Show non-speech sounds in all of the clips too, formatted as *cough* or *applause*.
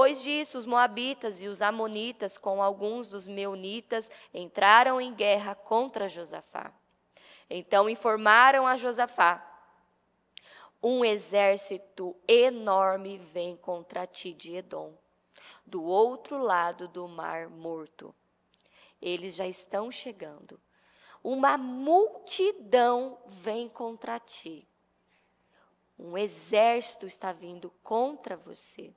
Depois disso, os Moabitas e os Amonitas, com alguns dos Meunitas, entraram em guerra contra Josafá. Então informaram a Josafá: Um exército enorme vem contra ti de Edom, do outro lado do Mar Morto. Eles já estão chegando. Uma multidão vem contra ti. Um exército está vindo contra você.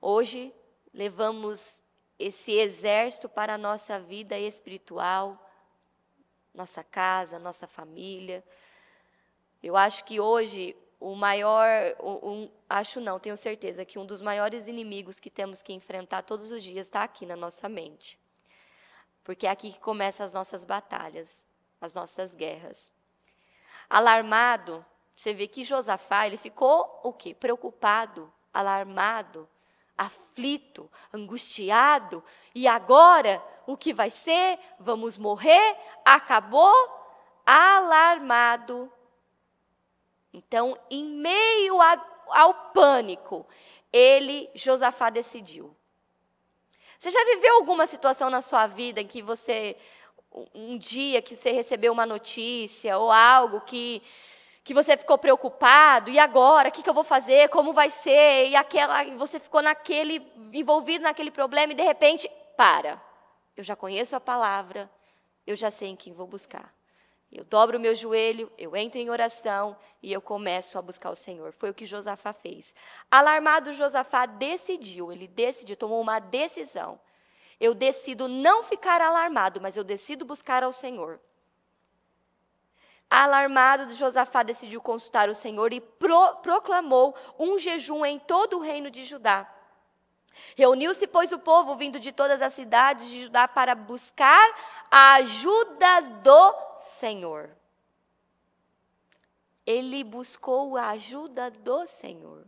Hoje, levamos esse exército para a nossa vida espiritual, nossa casa, nossa família. Eu acho que hoje o maior, um, acho não, tenho certeza que um dos maiores inimigos que temos que enfrentar todos os dias está aqui na nossa mente, porque é aqui que começam as nossas batalhas, as nossas guerras. Alarmado, você vê que Josafá ele ficou o quê? Preocupado, alarmado aflito, angustiado, e agora o que vai ser? Vamos morrer? Acabou? Alarmado. Então, em meio a, ao pânico, ele, Josafá, decidiu. Você já viveu alguma situação na sua vida em que você, um dia que você recebeu uma notícia ou algo que que você ficou preocupado, e agora, o que, que eu vou fazer, como vai ser, e aquela, você ficou naquele, envolvido naquele problema, e de repente, para. Eu já conheço a palavra, eu já sei em quem vou buscar. Eu dobro o meu joelho, eu entro em oração e eu começo a buscar o Senhor. Foi o que Josafá fez. Alarmado, Josafá decidiu, ele decidiu, tomou uma decisão. Eu decido não ficar alarmado, mas eu decido buscar ao Senhor. Alarmado, Josafá decidiu consultar o Senhor e pro, proclamou um jejum em todo o reino de Judá. Reuniu-se, pois, o povo vindo de todas as cidades de Judá para buscar a ajuda do Senhor. Ele buscou a ajuda do Senhor.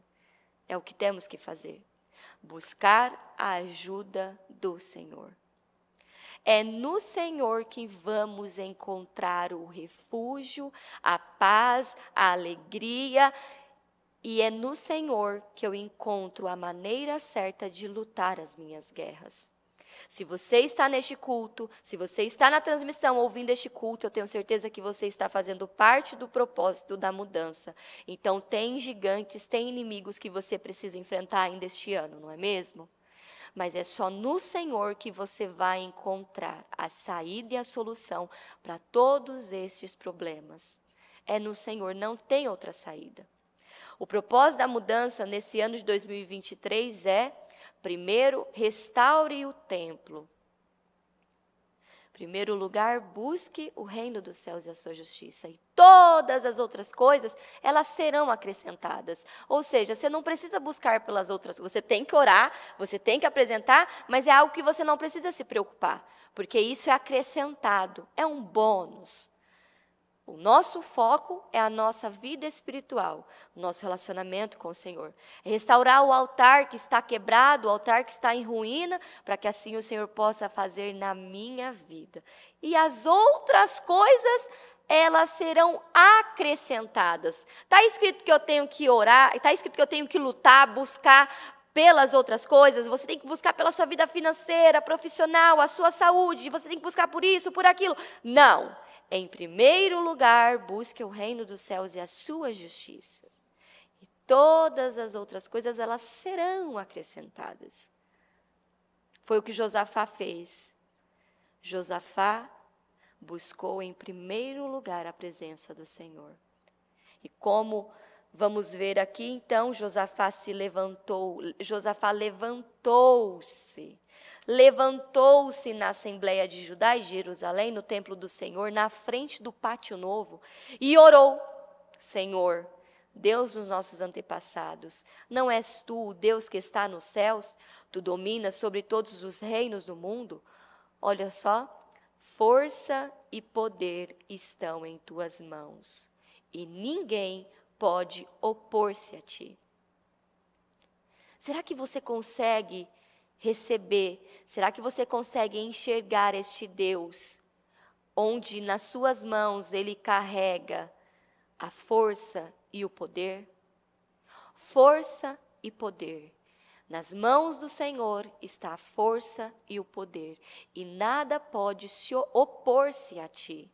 É o que temos que fazer. Buscar a ajuda do Senhor. É no Senhor que vamos encontrar o refúgio, a paz, a alegria, e é no Senhor que eu encontro a maneira certa de lutar as minhas guerras. Se você está neste culto, se você está na transmissão ouvindo este culto, eu tenho certeza que você está fazendo parte do propósito da mudança. Então, tem gigantes, tem inimigos que você precisa enfrentar ainda este ano, não é mesmo? mas é só no Senhor que você vai encontrar a saída e a solução para todos esses problemas. É no Senhor, não tem outra saída. O propósito da mudança nesse ano de 2023 é, primeiro, restaure o templo primeiro lugar, busque o reino dos céus e a sua justiça, e todas as outras coisas, elas serão acrescentadas. Ou seja, você não precisa buscar pelas outras, você tem que orar, você tem que apresentar, mas é algo que você não precisa se preocupar, porque isso é acrescentado, é um bônus. O nosso foco é a nossa vida espiritual, o nosso relacionamento com o Senhor. É restaurar o altar que está quebrado, o altar que está em ruína, para que assim o Senhor possa fazer na minha vida. E as outras coisas elas serão acrescentadas. Está escrito que eu tenho que orar, está escrito que eu tenho que lutar, buscar pelas outras coisas, você tem que buscar pela sua vida financeira, profissional, a sua saúde, você tem que buscar por isso, por aquilo. Não. Em primeiro lugar, busque o reino dos céus e a sua justiça. E todas as outras coisas elas serão acrescentadas. Foi o que Josafá fez. Josafá buscou em primeiro lugar a presença do Senhor. E como vamos ver aqui, então, Josafá se levantou, Josafá levantou-se levantou-se na Assembleia de Judá e Jerusalém, no templo do Senhor, na frente do pátio novo, e orou: Senhor, Deus dos nossos antepassados, não és tu o Deus que está nos céus? Tu dominas sobre todos os reinos do mundo? Olha só, força e poder estão em tuas mãos, e ninguém pode opor-se a ti. Será que você consegue receber? Será que você consegue enxergar este Deus, onde nas suas mãos ele carrega a força e o poder? Força e poder. Nas mãos do Senhor está a força e o poder, e nada pode se opor-se a ti.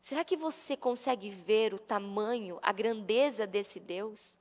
Será que você consegue ver o tamanho, a grandeza desse Deus?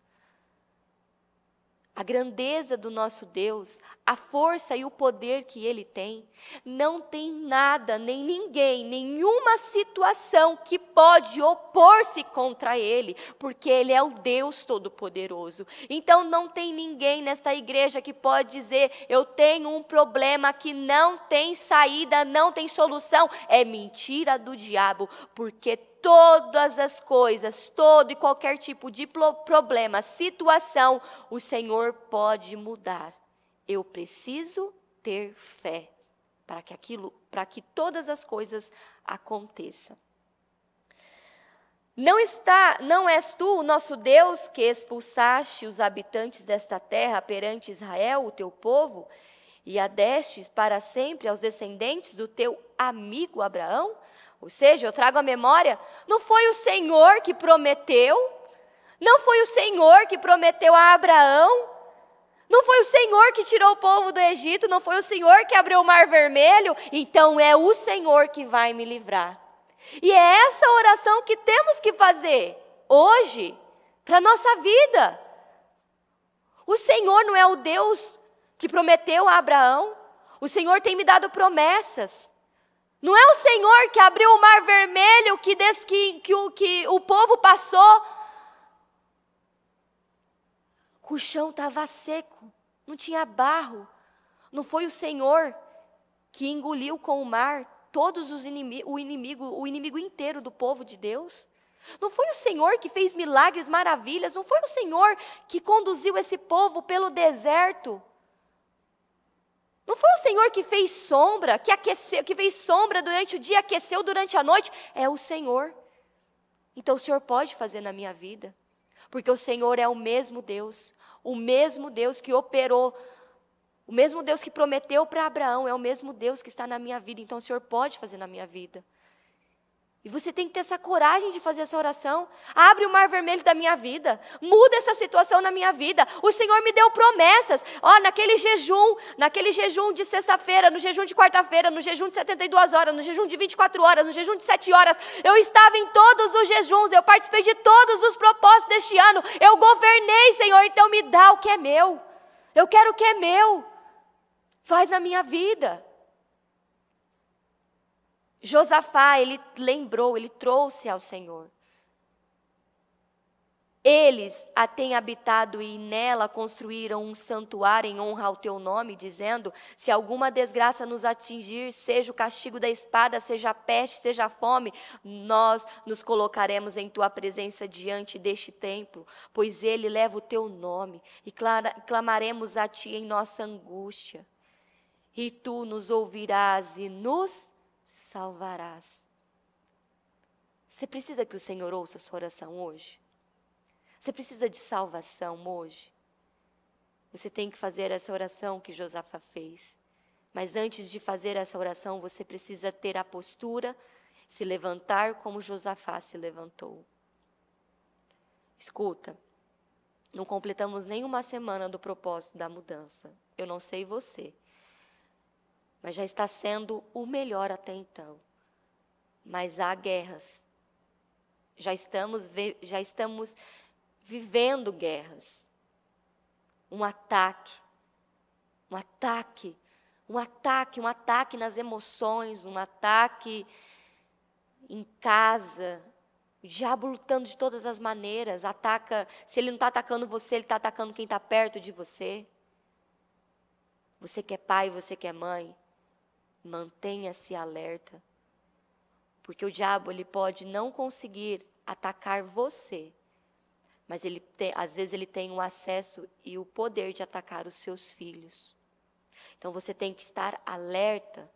A grandeza do nosso Deus, a força e o poder que ele tem, não tem nada, nem ninguém, nenhuma situação que pode opor-se contra ele, porque ele é o Deus Todo-Poderoso. Então não tem ninguém nesta igreja que pode dizer: eu tenho um problema que não tem saída, não tem solução. É mentira do diabo, porque todas as coisas, todo e qualquer tipo de problema, situação, o Senhor pode mudar. Eu preciso ter fé para que aquilo, para que todas as coisas aconteçam. Não está, não és tu o nosso Deus que expulsaste os habitantes desta terra perante Israel, o teu povo, e a destes para sempre aos descendentes do teu amigo Abraão? Ou seja, eu trago a memória, não foi o Senhor que prometeu, não foi o Senhor que prometeu a Abraão, não foi o Senhor que tirou o povo do Egito, não foi o Senhor que abriu o Mar Vermelho, então é o Senhor que vai me livrar. E é essa oração que temos que fazer hoje, para a nossa vida. O Senhor não é o Deus que prometeu a Abraão, o Senhor tem me dado promessas. Não é o Senhor que abriu o mar vermelho que, des, que, que, o, que o povo passou. O chão estava seco, não tinha barro. Não foi o Senhor que engoliu com o mar todos os o inimigo, o inimigo inteiro do povo de Deus. Não foi o Senhor que fez milagres, maravilhas, não foi o Senhor que conduziu esse povo pelo deserto. Não foi o Senhor que fez sombra, que aqueceu, que fez sombra durante o dia, aqueceu durante a noite, é o Senhor. Então o Senhor pode fazer na minha vida, porque o Senhor é o mesmo Deus, o mesmo Deus que operou, o mesmo Deus que prometeu para Abraão, é o mesmo Deus que está na minha vida, então o Senhor pode fazer na minha vida. E você tem que ter essa coragem de fazer essa oração. Abre o mar vermelho da minha vida. Muda essa situação na minha vida. O Senhor me deu promessas. Ó, naquele jejum, naquele jejum de sexta-feira, no jejum de quarta-feira, no jejum de 72 horas, no jejum de 24 horas, no jejum de 7 horas, eu estava em todos os jejuns, eu participei de todos os propósitos deste ano. Eu governei, Senhor, então me dá o que é meu. Eu quero o que é meu. Faz na minha vida. Josafá, ele lembrou, ele trouxe ao Senhor. Eles a têm habitado e nela construíram um santuário em honra ao teu nome, dizendo: Se alguma desgraça nos atingir, seja o castigo da espada, seja a peste, seja a fome, nós nos colocaremos em tua presença diante deste templo, pois ele leva o teu nome, e clamaremos a ti em nossa angústia. E tu nos ouvirás e nos salvarás. Você precisa que o Senhor ouça a sua oração hoje? Você precisa de salvação hoje? Você tem que fazer essa oração que Josafá fez. Mas antes de fazer essa oração, você precisa ter a postura, se levantar como Josafá se levantou. Escuta, não completamos nenhuma semana do propósito da mudança. Eu não sei você, mas já está sendo o melhor até então. Mas há guerras. Já estamos, já estamos vivendo guerras. Um ataque. Um ataque. Um ataque, um ataque nas emoções, um ataque em casa. O diabo lutando de todas as maneiras. Ataca. Se ele não está atacando você, ele está atacando quem está perto de você. Você que é pai, você que é mãe mantenha-se alerta, porque o diabo ele pode não conseguir atacar você, mas ele tem, às vezes ele tem o um acesso e o poder de atacar os seus filhos. Então você tem que estar alerta,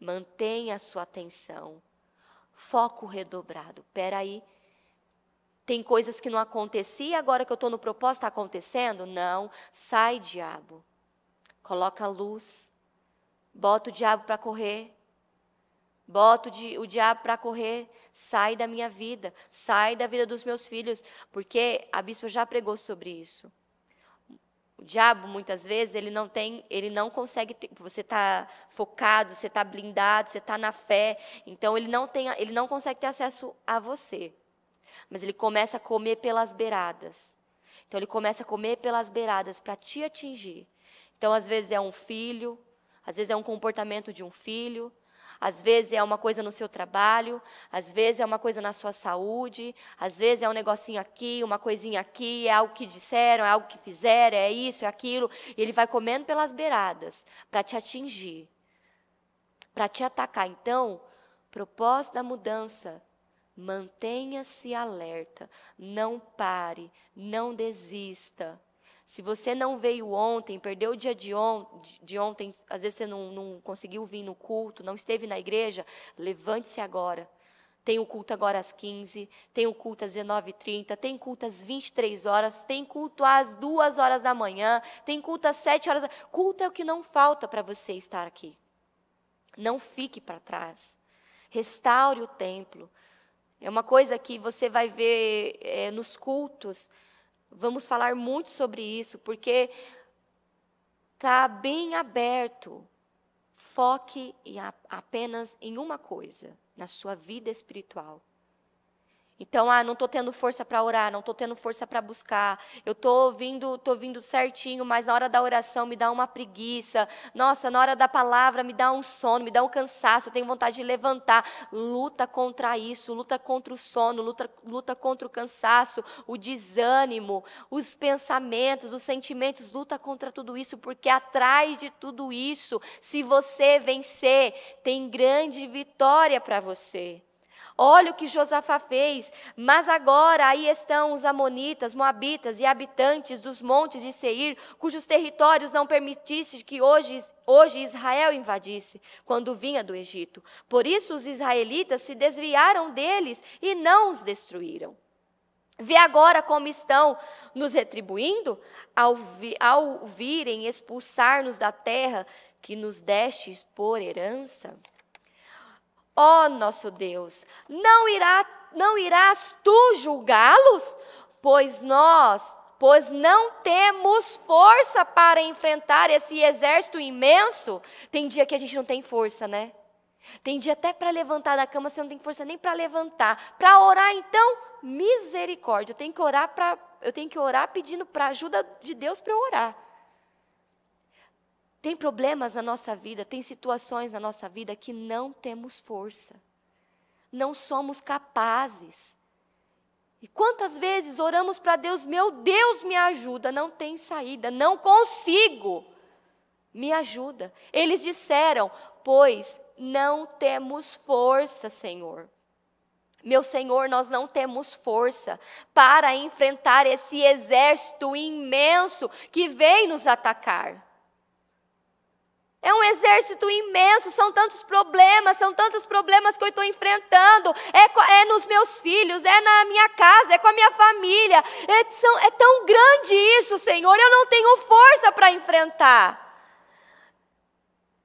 mantenha a sua atenção, foco redobrado. Pera aí, tem coisas que não e agora que eu estou no propósito está acontecendo? Não, sai diabo, coloca luz, Bota o diabo para correr. Bota o, di o diabo para correr. Sai da minha vida. Sai da vida dos meus filhos. Porque a bispa já pregou sobre isso. O diabo, muitas vezes, ele não tem, ele não consegue. Ter, você está focado, você está blindado, você está na fé. Então ele não tem, ele não consegue ter acesso a você. Mas ele começa a comer pelas beiradas. Então ele começa a comer pelas beiradas para te atingir. Então às vezes é um filho, às vezes é um comportamento de um filho, às vezes é uma coisa no seu trabalho, às vezes é uma coisa na sua saúde, às vezes é um negocinho aqui, uma coisinha aqui, é algo que disseram, é algo que fizeram, é isso, é aquilo. E ele vai comendo pelas beiradas para te atingir, para te atacar. Então, propósito da mudança. Mantenha-se alerta, não pare, não desista. Se você não veio ontem, perdeu o dia de, on, de ontem, às vezes você não, não conseguiu vir no culto, não esteve na igreja, levante-se agora. Tem o culto agora às 15, tem o culto às 19h30, tem culto às 23 horas, tem culto às 2 horas da manhã, tem culto às 7 horas. Da... Culto é o que não falta para você estar aqui. Não fique para trás. Restaure o templo. É uma coisa que você vai ver é, nos cultos Vamos falar muito sobre isso, porque está bem aberto. Foque apenas em uma coisa, na sua vida espiritual. Então, ah, não estou tendo força para orar, não estou tendo força para buscar, eu estou vindo, tô vindo certinho, mas na hora da oração me dá uma preguiça, nossa, na hora da palavra me dá um sono, me dá um cansaço, eu tenho vontade de levantar. Luta contra isso, luta contra o sono, luta, luta contra o cansaço, o desânimo, os pensamentos, os sentimentos, luta contra tudo isso, porque atrás de tudo isso, se você vencer, tem grande vitória para você. Olha o que Josafá fez. Mas agora aí estão os amonitas, moabitas e habitantes dos montes de Seir, cujos territórios não permitiste que hoje hoje Israel invadisse, quando vinha do Egito. Por isso os israelitas se desviaram deles e não os destruíram. Vê agora como estão nos retribuindo ao, vi, ao virem expulsar-nos da terra que nos deste por herança. Ó oh, nosso Deus, não, irá, não irás tu julgá-los? Pois nós, pois não temos força para enfrentar esse exército imenso. Tem dia que a gente não tem força, né? Tem dia até para levantar da cama, você não tem força nem para levantar. Para orar, então, misericórdia. Eu tenho que orar, pra, eu tenho que orar pedindo para ajuda de Deus para eu orar. Tem problemas na nossa vida, tem situações na nossa vida que não temos força, não somos capazes. E quantas vezes oramos para Deus, meu Deus, me ajuda, não tem saída, não consigo, me ajuda. Eles disseram, pois não temos força, Senhor. Meu Senhor, nós não temos força para enfrentar esse exército imenso que vem nos atacar. É um exército imenso, são tantos problemas, são tantos problemas que eu estou enfrentando. É, é, nos meus filhos, é na minha casa, é com a minha família. É, são, é tão grande isso, Senhor, eu não tenho força para enfrentar.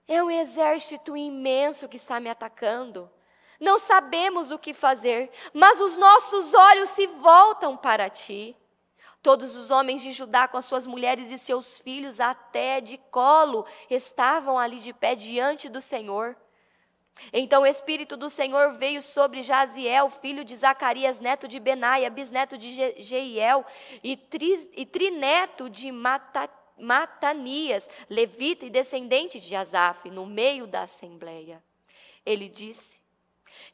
É um exército imenso que está me atacando. Não sabemos o que fazer, mas os nossos olhos se voltam para Ti. Todos os homens de Judá, com as suas mulheres e seus filhos, até de colo, estavam ali de pé diante do Senhor. Então o Espírito do Senhor veio sobre Jaziel, filho de Zacarias, neto de Benaia, bisneto de Jeiel e, tri e trineto de Matanias, levita e descendente de Asaf, no meio da assembleia. Ele disse: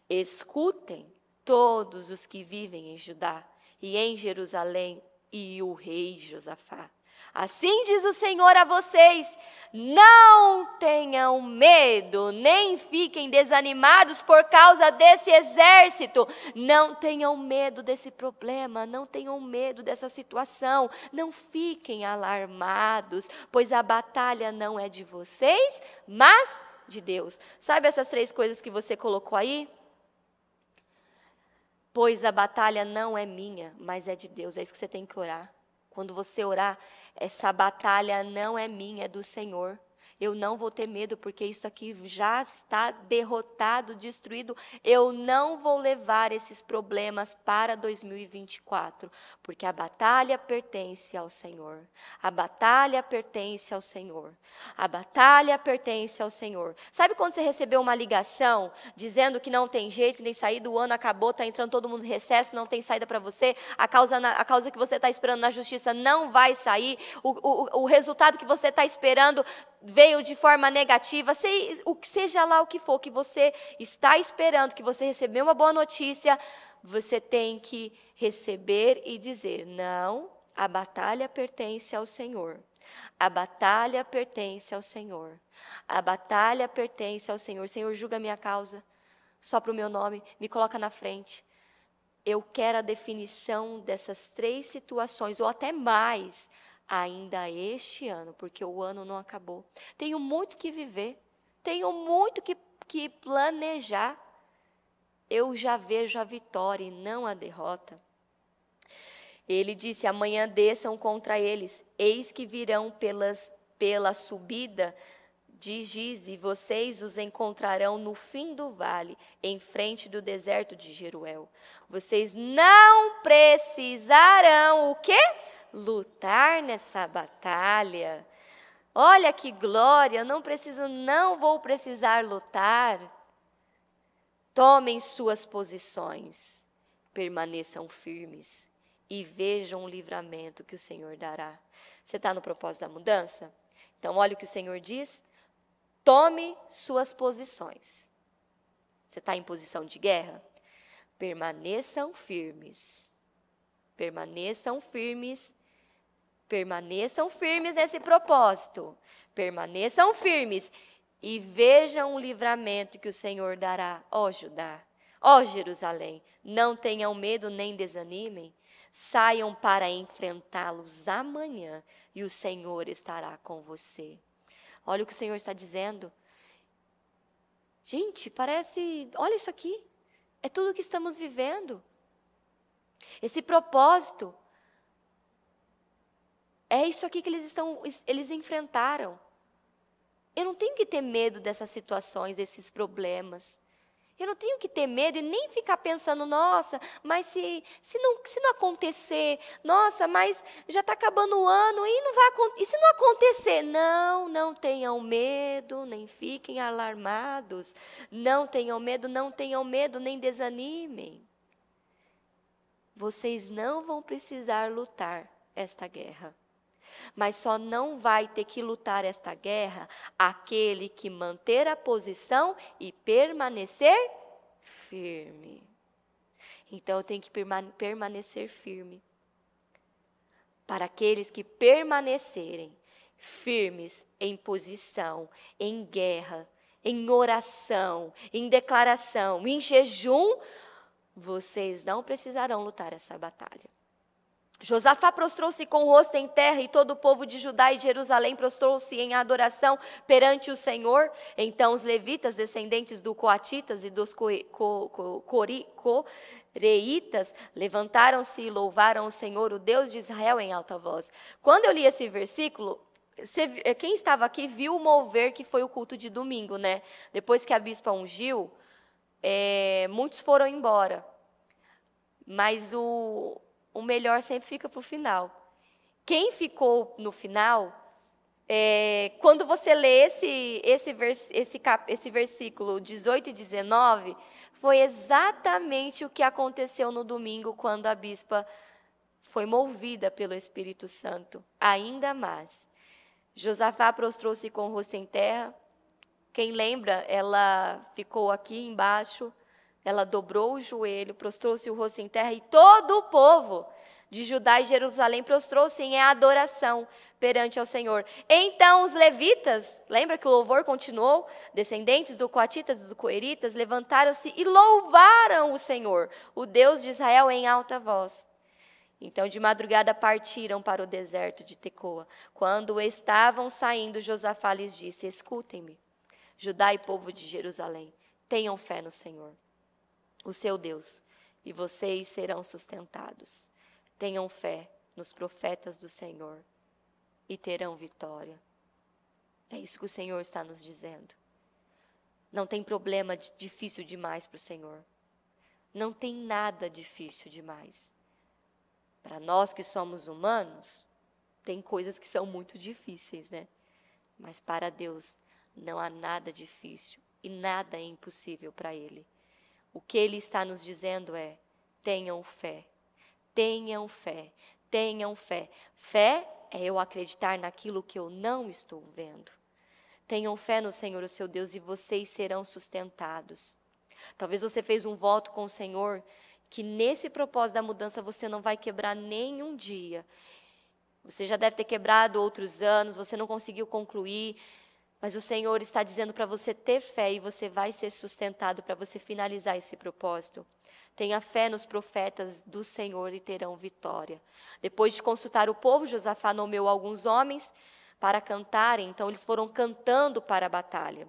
Escutem todos os que vivem em Judá e em Jerusalém e o rei Josafá. Assim diz o Senhor a vocês: não tenham medo, nem fiquem desanimados por causa desse exército. Não tenham medo desse problema, não tenham medo dessa situação. Não fiquem alarmados, pois a batalha não é de vocês, mas de Deus. Sabe essas três coisas que você colocou aí? Pois a batalha não é minha, mas é de Deus. É isso que você tem que orar. Quando você orar, essa batalha não é minha, é do Senhor. Eu não vou ter medo, porque isso aqui já está derrotado, destruído. Eu não vou levar esses problemas para 2024, porque a batalha pertence ao Senhor. A batalha pertence ao Senhor. A batalha pertence ao Senhor. Sabe quando você recebeu uma ligação dizendo que não tem jeito, que nem saída, o ano acabou, está entrando todo mundo em recesso, não tem saída para você, a causa, a causa que você está esperando na justiça não vai sair, o, o, o resultado que você está esperando veio de forma negativa, sei, o, seja lá o que for que você está esperando, que você recebeu uma boa notícia, você tem que receber e dizer: não, a batalha pertence ao Senhor. A batalha pertence ao Senhor. A batalha pertence ao Senhor. Senhor, julga a minha causa. Só para o meu nome, me coloca na frente. Eu quero a definição dessas três situações, ou até mais, ainda este ano, porque o ano não acabou. Tenho muito que viver, tenho muito que, que planejar. Eu já vejo a vitória e não a derrota. Ele disse: Amanhã desçam contra eles, eis que virão pelas, pela subida de Giz, e vocês os encontrarão no fim do vale, em frente do deserto de Jeruel. Vocês não precisarão o quê? lutar nessa batalha. Olha que glória, não preciso, não vou precisar lutar. Tomem suas posições, permaneçam firmes e vejam o livramento que o Senhor dará. Você está no propósito da mudança? Então, olha o que o Senhor diz: tome suas posições. Você está em posição de guerra? Permaneçam firmes. Permaneçam firmes Permaneçam firmes nesse propósito. Permaneçam firmes e vejam o livramento que o Senhor dará, ó Judá, ó Jerusalém. Não tenham medo nem desanimem. Saiam para enfrentá-los amanhã e o Senhor estará com você. Olha o que o Senhor está dizendo. Gente, parece. Olha isso aqui. É tudo o que estamos vivendo. Esse propósito é isso aqui que eles estão, eles enfrentaram. Eu não tenho que ter medo dessas situações, desses problemas. Eu não tenho que ter medo e nem ficar pensando, nossa, mas se, se, não, se não acontecer, nossa, mas já está acabando o ano e não vai e se não acontecer? Não, não tenham medo, nem fiquem alarmados. Não tenham medo, não tenham medo, nem desanimem. Vocês não vão precisar lutar esta guerra. Mas só não vai ter que lutar esta guerra aquele que manter a posição e permanecer firme. Então eu tenho que permanecer firme. Para aqueles que permanecerem firmes em posição, em guerra, em oração, em declaração, em jejum, vocês não precisarão lutar essa batalha. Josafá prostrou-se com o rosto em terra e todo o povo de Judá e de Jerusalém prostrou-se em adoração perante o Senhor. Então os levitas, descendentes do Coatitas e dos Coreitas, co, co, levantaram-se e louvaram o Senhor, o Deus de Israel, em alta voz. Quando eu li esse versículo, eh, quem estava aqui viu o mover que foi o culto de domingo, né? Depois que a bispa ungiu, é, muitos foram embora. Mas o, o melhor sempre fica para o final. Quem ficou no final, é, quando você lê esse, esse, vers, esse, cap, esse versículo 18 e 19, foi exatamente o que aconteceu no domingo, quando a bispa foi movida pelo Espírito Santo, ainda mais. Josafá prostrou-se com o rosto em terra. Quem lembra, ela ficou aqui embaixo ela dobrou o joelho, prostrou-se o rosto em terra e todo o povo de Judá e Jerusalém prostrou-se em adoração perante ao Senhor. Então os levitas, lembra que o louvor continuou? Descendentes do Coatitas e do Coeritas levantaram-se e louvaram o Senhor, o Deus de Israel, em alta voz. Então de madrugada partiram para o deserto de Tecoa. Quando estavam saindo, Josafá lhes disse: Escutem-me, Judá e povo de Jerusalém, tenham fé no Senhor o seu Deus, e vocês serão sustentados. Tenham fé nos profetas do Senhor e terão vitória. É isso que o Senhor está nos dizendo. Não tem problema difícil demais para o Senhor. Não tem nada difícil demais. Para nós que somos humanos, tem coisas que são muito difíceis, né? Mas para Deus não há nada difícil e nada é impossível para Ele. O que ele está nos dizendo é: tenham fé, tenham fé, tenham fé. Fé é eu acreditar naquilo que eu não estou vendo. Tenham fé no Senhor, o seu Deus, e vocês serão sustentados. Talvez você fez um voto com o Senhor que nesse propósito da mudança você não vai quebrar nenhum dia. Você já deve ter quebrado outros anos, você não conseguiu concluir, mas o Senhor está dizendo para você ter fé e você vai ser sustentado para você finalizar esse propósito. Tenha fé nos profetas do Senhor e terão vitória. Depois de consultar o povo, Josafá nomeou alguns homens para cantarem, então eles foram cantando para a batalha.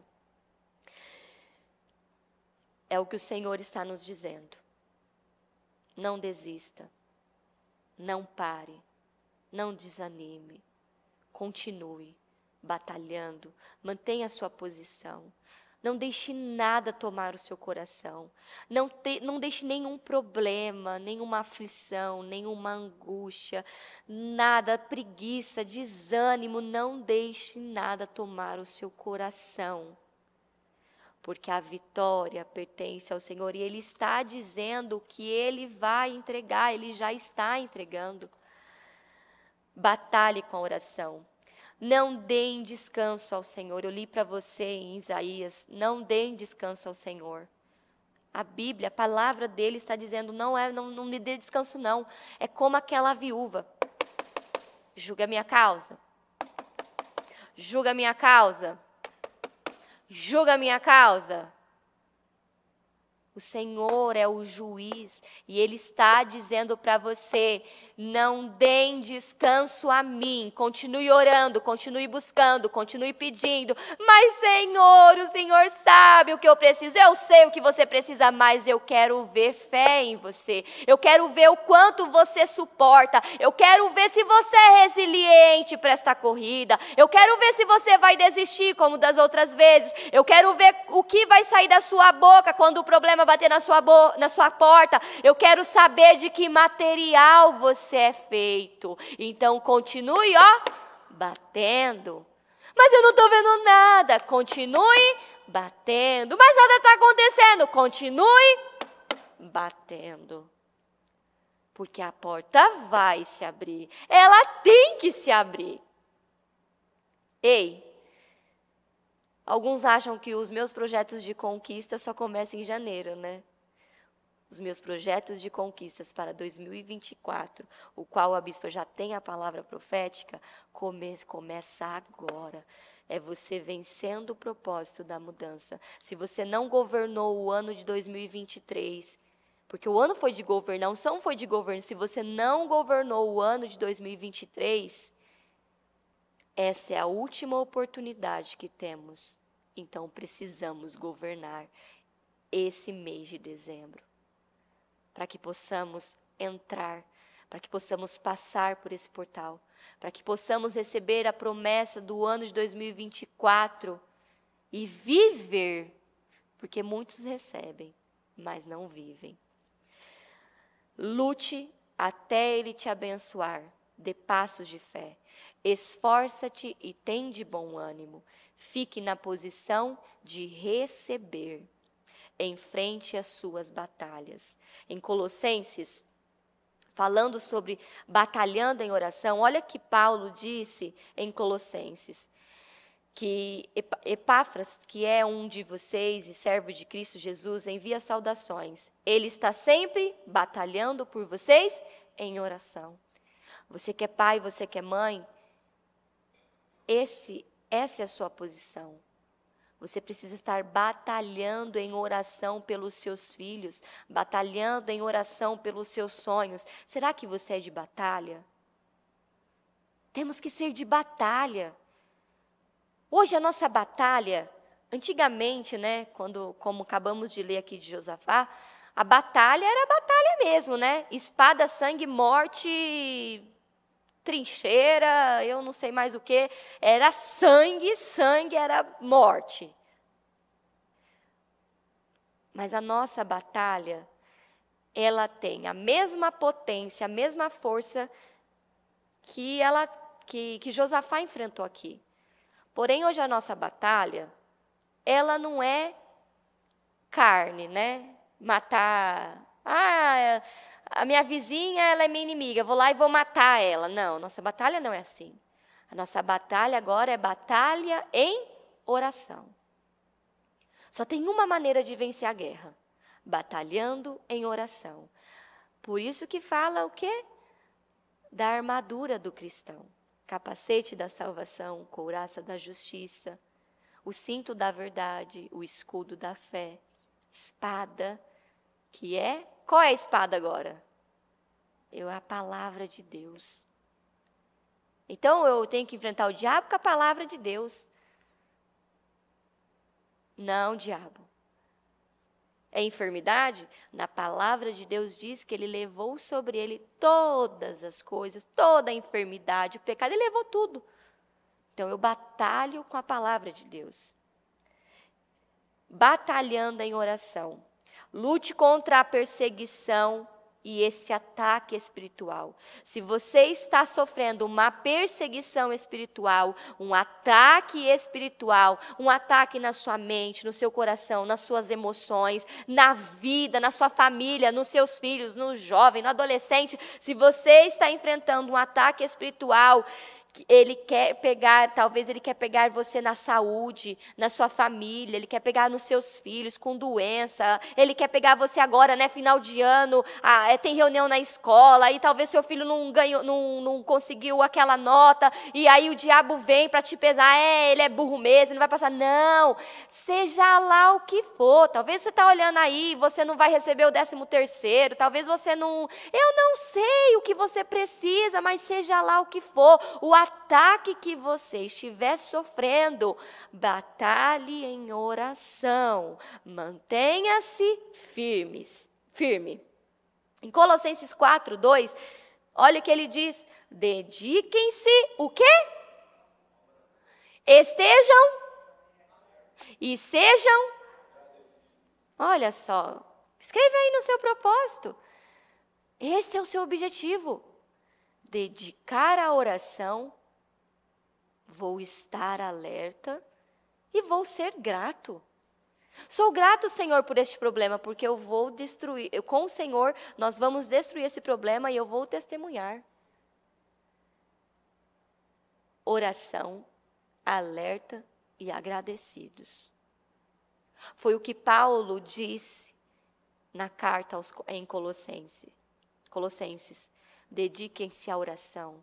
É o que o Senhor está nos dizendo. Não desista. Não pare. Não desanime. Continue batalhando, mantenha a sua posição. Não deixe nada tomar o seu coração. Não, te, não deixe nenhum problema, nenhuma aflição, nenhuma angústia, nada, preguiça, desânimo. Não deixe nada tomar o seu coração. Porque a vitória pertence ao Senhor e Ele está dizendo que Ele vai entregar, Ele já está entregando. Batalhe com a oração, não deem descanso ao Senhor. Eu li para você em Isaías: não deem descanso ao Senhor. A Bíblia, a palavra dele está dizendo: não é, não, não me dê descanso, não. É como aquela viúva. Julga minha causa. Julga minha causa. Julga minha causa. O Senhor é o juiz e Ele está dizendo para você: não deem descanso a mim. Continue orando, continue buscando, continue pedindo. Mas, Senhor, o Senhor sabe o que eu preciso. Eu sei o que você precisa, mas eu quero ver fé em você. Eu quero ver o quanto você suporta. Eu quero ver se você é resiliente para esta corrida. Eu quero ver se você vai desistir, como das outras vezes. Eu quero ver o que vai sair da sua boca quando o problema problema bater na sua, na sua porta. Eu quero saber de que material você é feito. Então continue, ó, batendo. Mas eu não estou vendo nada. Continue batendo. Mas nada está acontecendo. Continue batendo. Porque a porta vai se abrir. Ela tem que se abrir. Ei, Alguns acham que os meus projetos de conquista só começam em janeiro, né? Os meus projetos de conquistas para 2024, o qual a bispa já tem a palavra profética, come começa agora. É você vencendo o propósito da mudança. Se você não governou o ano de 2023, porque o ano foi de governo, a unção foi de governo. Se você não governou o ano de 2023, essa é a última oportunidade que temos, então precisamos governar esse mês de dezembro, para que possamos entrar, para que possamos passar por esse portal, para que possamos receber a promessa do ano de 2024 e viver, porque muitos recebem, mas não vivem. Lute até ele te abençoar dê passos de fé. Esforça-te e tem de bom ânimo. Fique na posição de receber. Enfrente as suas batalhas. Em Colossenses, falando sobre batalhando em oração, olha que Paulo disse em Colossenses que Epáfras, que é um de vocês e servo de Cristo Jesus, envia saudações. Ele está sempre batalhando por vocês em oração. Você que é pai, você que é mãe, esse, essa é a sua posição. Você precisa estar batalhando em oração pelos seus filhos, batalhando em oração pelos seus sonhos. Será que você é de batalha? Temos que ser de batalha. Hoje a nossa batalha, antigamente, né, quando como acabamos de ler aqui de Josafá, a batalha era a batalha mesmo, né? Espada, sangue, morte, trincheira, eu não sei mais o que. Era sangue, sangue era morte. Mas a nossa batalha, ela tem a mesma potência, a mesma força que ela que, que Josafá enfrentou aqui. Porém, hoje a nossa batalha, ela não é carne, né? Matar. Ah, a minha vizinha ela é minha inimiga, vou lá e vou matar ela. Não, nossa batalha não é assim. A nossa batalha agora é batalha em oração. Só tem uma maneira de vencer a guerra: batalhando em oração. Por isso que fala o quê? Da armadura do cristão, capacete da salvação, couraça da justiça, o cinto da verdade, o escudo da fé, espada, que é qual é a espada agora? Eu a palavra de Deus. Então eu tenho que enfrentar o diabo com a palavra de Deus. Não, diabo. É enfermidade? Na palavra de Deus diz que ele levou sobre ele todas as coisas, toda a enfermidade, o pecado, ele levou tudo. Então eu batalho com a palavra de Deus. Batalhando em oração. Lute contra a perseguição e esse ataque espiritual. Se você está sofrendo uma perseguição espiritual, um ataque espiritual, um ataque na sua mente, no seu coração, nas suas emoções, na vida, na sua família, nos seus filhos, no jovem, no adolescente, se você está enfrentando um ataque espiritual, ele quer pegar, talvez ele quer pegar você na saúde, na sua família, ele quer pegar nos seus filhos com doença, ele quer pegar você agora, né, final de ano, ah, é, tem reunião na escola, e talvez seu filho não ganhou, não, não conseguiu aquela nota, e aí o diabo vem para te pesar, é, ele é burro mesmo, não vai passar. Não, seja lá o que for, talvez você está olhando aí, você não vai receber o décimo terceiro, talvez você não, eu não sei o que você precisa, mas seja lá o que for, o ataque que você estiver sofrendo, batalhe em oração. Mantenha-se firmes, firme. Em Colossenses 4, 2, olha o que ele diz: dediquem-se o quê? Estejam e sejam. Olha só, escreve aí no seu propósito. Esse é o seu objetivo dedicar à oração, vou estar alerta e vou ser grato. Sou grato, Senhor, por este problema, porque eu vou destruir, eu, com o Senhor, nós vamos destruir esse problema e eu vou testemunhar. Oração, alerta e agradecidos. Foi o que Paulo disse na carta aos, em Colossense, Colossenses. Dediquem-se à oração.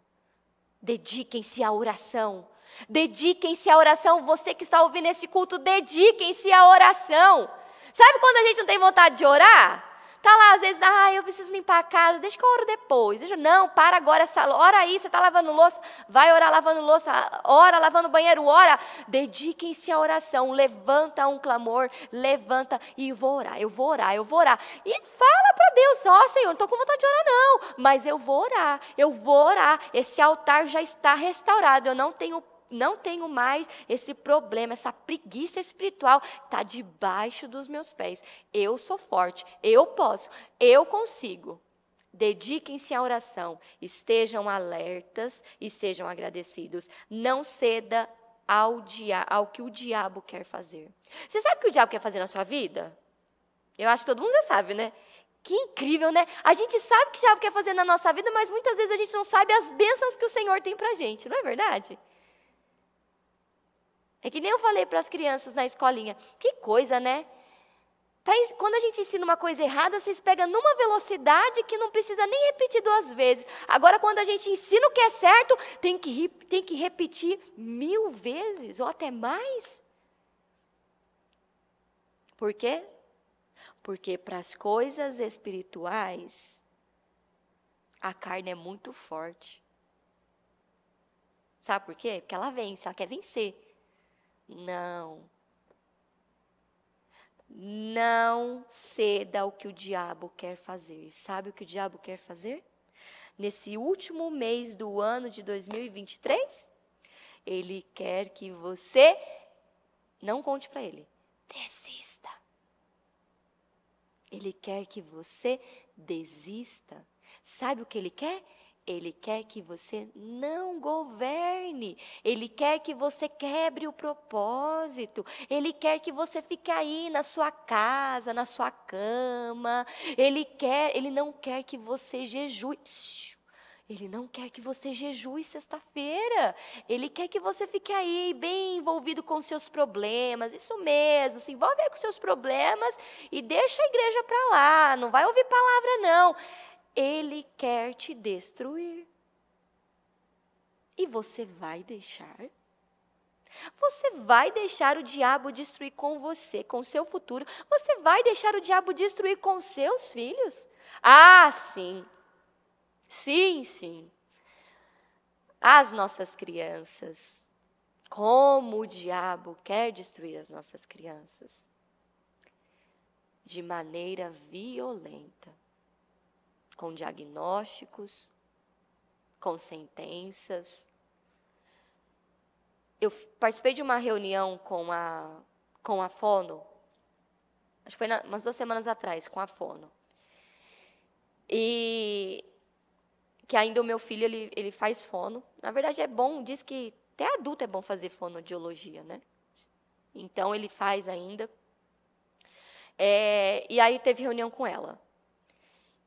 Dediquem-se à oração. Dediquem-se à oração. Você que está ouvindo esse culto, dediquem-se à oração. Sabe quando a gente não tem vontade de orar? Tá lá, às vezes, ah, eu preciso limpar a casa, deixa que eu oro depois. Deixa, não, para agora essa hora aí, você tá lavando louça, vai orar lavando louça, ora lavando banheiro, ora. Dediquem-se à oração, levanta um clamor, levanta e vou orar, eu vou orar, eu vou orar. E fala para Deus, ó oh, Senhor, não estou com vontade de orar não, mas eu vou orar, eu vou orar. Esse altar já está restaurado, eu não tenho não tenho mais esse problema, essa preguiça espiritual está debaixo dos meus pés. Eu sou forte, eu posso, eu consigo. Dediquem-se à oração, estejam alertas e sejam agradecidos. Não ceda ao, dia ao que o diabo quer fazer. Você sabe o que o diabo quer fazer na sua vida? Eu acho que todo mundo já sabe, né? Que incrível, né? A gente sabe o que o diabo quer fazer na nossa vida, mas muitas vezes a gente não sabe as bênçãos que o Senhor tem para gente, não é verdade? É que nem eu falei para as crianças na escolinha. Que coisa, né? Pra, quando a gente ensina uma coisa errada, vocês pegam numa velocidade que não precisa nem repetir duas vezes. Agora, quando a gente ensina o que é certo, tem que, tem que repetir mil vezes ou até mais. Por quê? Porque para as coisas espirituais, a carne é muito forte. Sabe por quê? Porque ela vence, ela quer vencer. Não. Não ceda ao que o diabo quer fazer. E sabe o que o diabo quer fazer? Nesse último mês do ano de 2023, ele quer que você não conte para ele. Desista. Ele quer que você desista. Sabe o que ele quer? Ele quer que você não governe, ele quer que você quebre o propósito, ele quer que você fique aí na sua casa, na sua cama. Ele quer, ele não quer que você jejue. Ele não quer que você jejue sexta-feira. Ele quer que você fique aí bem envolvido com seus problemas. Isso mesmo, se envolve aí com seus problemas e deixa a igreja para lá. Não vai ouvir palavra não. Ele quer te destruir. E você vai deixar? Você vai deixar o diabo destruir com você, com seu futuro? Você vai deixar o diabo destruir com seus filhos? Ah, sim. Sim, sim. As nossas crianças. Como o diabo quer destruir as nossas crianças? De maneira violenta com diagnósticos, com sentenças. Eu participei de uma reunião com a, com a Fono, acho que foi na, umas duas semanas atrás, com a Fono. E que ainda o meu filho ele, ele faz fono. Na verdade, é bom, diz que até adulto é bom fazer fonodiologia, né? Então, ele faz ainda. É, e aí teve reunião com ela.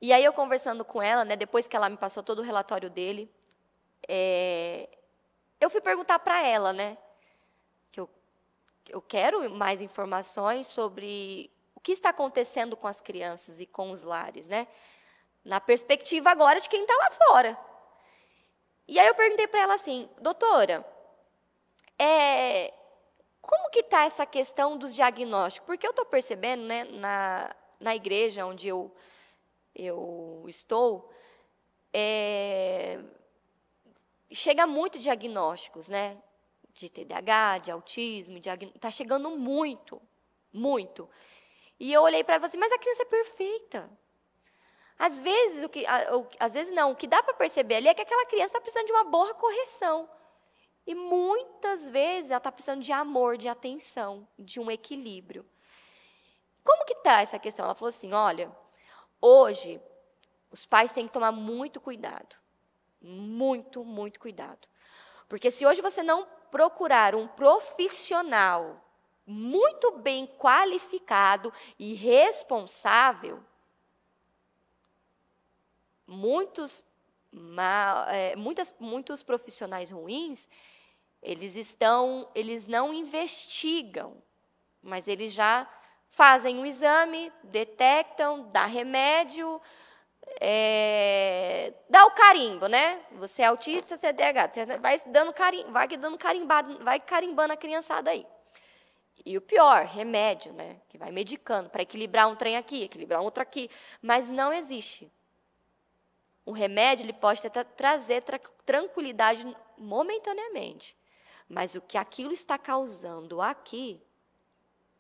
E aí eu conversando com ela, né, depois que ela me passou todo o relatório dele, é, eu fui perguntar para ela, né, que eu, eu quero mais informações sobre o que está acontecendo com as crianças e com os lares, né, na perspectiva agora de quem está lá fora. E aí eu perguntei para ela assim, doutora, é, como que está essa questão dos diagnósticos? Porque eu estou percebendo, né, na, na igreja onde eu eu estou, é, chega muito diagnósticos, né? De TDAH, de autismo, está chegando muito, muito. E eu olhei para ela e falei assim, mas a criança é perfeita. Às vezes, o que, a, o, às vezes não, o que dá para perceber ali é que aquela criança está precisando de uma boa correção. E muitas vezes ela está precisando de amor, de atenção, de um equilíbrio. Como que está essa questão? Ela falou assim, olha, Hoje, os pais têm que tomar muito cuidado. Muito, muito cuidado. Porque se hoje você não procurar um profissional muito bem qualificado e responsável, muitos, é, muitas, muitos profissionais ruins, eles estão, eles não investigam, mas eles já fazem um exame, detectam, dá remédio, é, dá o carimbo, né? Você é autista, você é DH, você é, vai dando carim, vai dando carimbado, vai carimbando a criançada aí. E o pior, remédio, né? Que vai medicando para equilibrar um trem aqui, equilibrar um outro aqui, mas não existe. O remédio ele pode até trazer tra tranquilidade momentaneamente, mas o que aquilo está causando aqui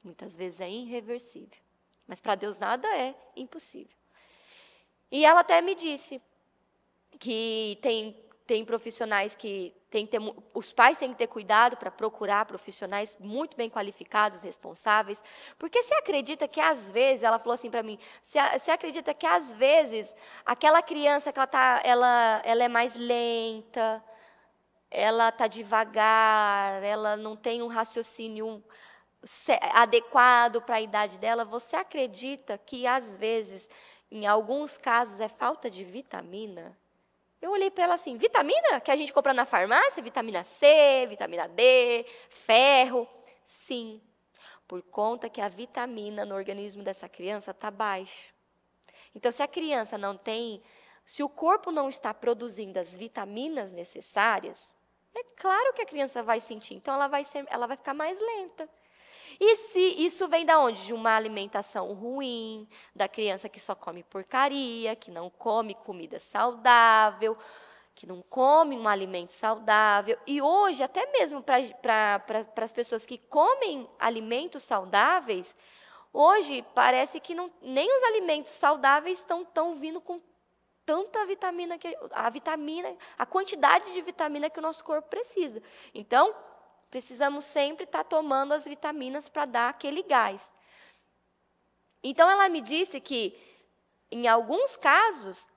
Muitas vezes é irreversível. Mas para Deus nada é impossível. E ela até me disse que tem, tem profissionais que tem que ter, os pais têm que ter cuidado para procurar profissionais muito bem qualificados, responsáveis, porque você acredita que às vezes, ela falou assim para mim, você, acredita que às vezes aquela criança que ela tá, ela, ela é mais lenta, ela tá devagar, ela não tem um raciocínio adequado para a idade dela, você acredita que às vezes, em alguns casos, é falta de vitamina? Eu olhei para ela assim: vitamina que a gente compra na farmácia? Vitamina C, vitamina D, ferro? Sim, por conta que a vitamina no organismo dessa criança está baixa. Então, se a criança não tem, se o corpo não está produzindo as vitaminas necessárias, é claro que a criança vai sentir. Então, ela vai, ser, ela vai ficar mais lenta. E se isso vem da onde? De uma alimentação ruim, da criança que só come porcaria, que não come comida saudável, que não come um alimento saudável. E hoje, até mesmo para pra, pra, as pessoas que comem alimentos saudáveis, hoje parece que não, nem os alimentos saudáveis estão tão vindo com tanta vitamina que a vitamina, a quantidade de vitamina que o nosso corpo precisa. Então, Precisamos sempre estar tá tomando as vitaminas para dar aquele gás. Então ela me disse que, em alguns casos,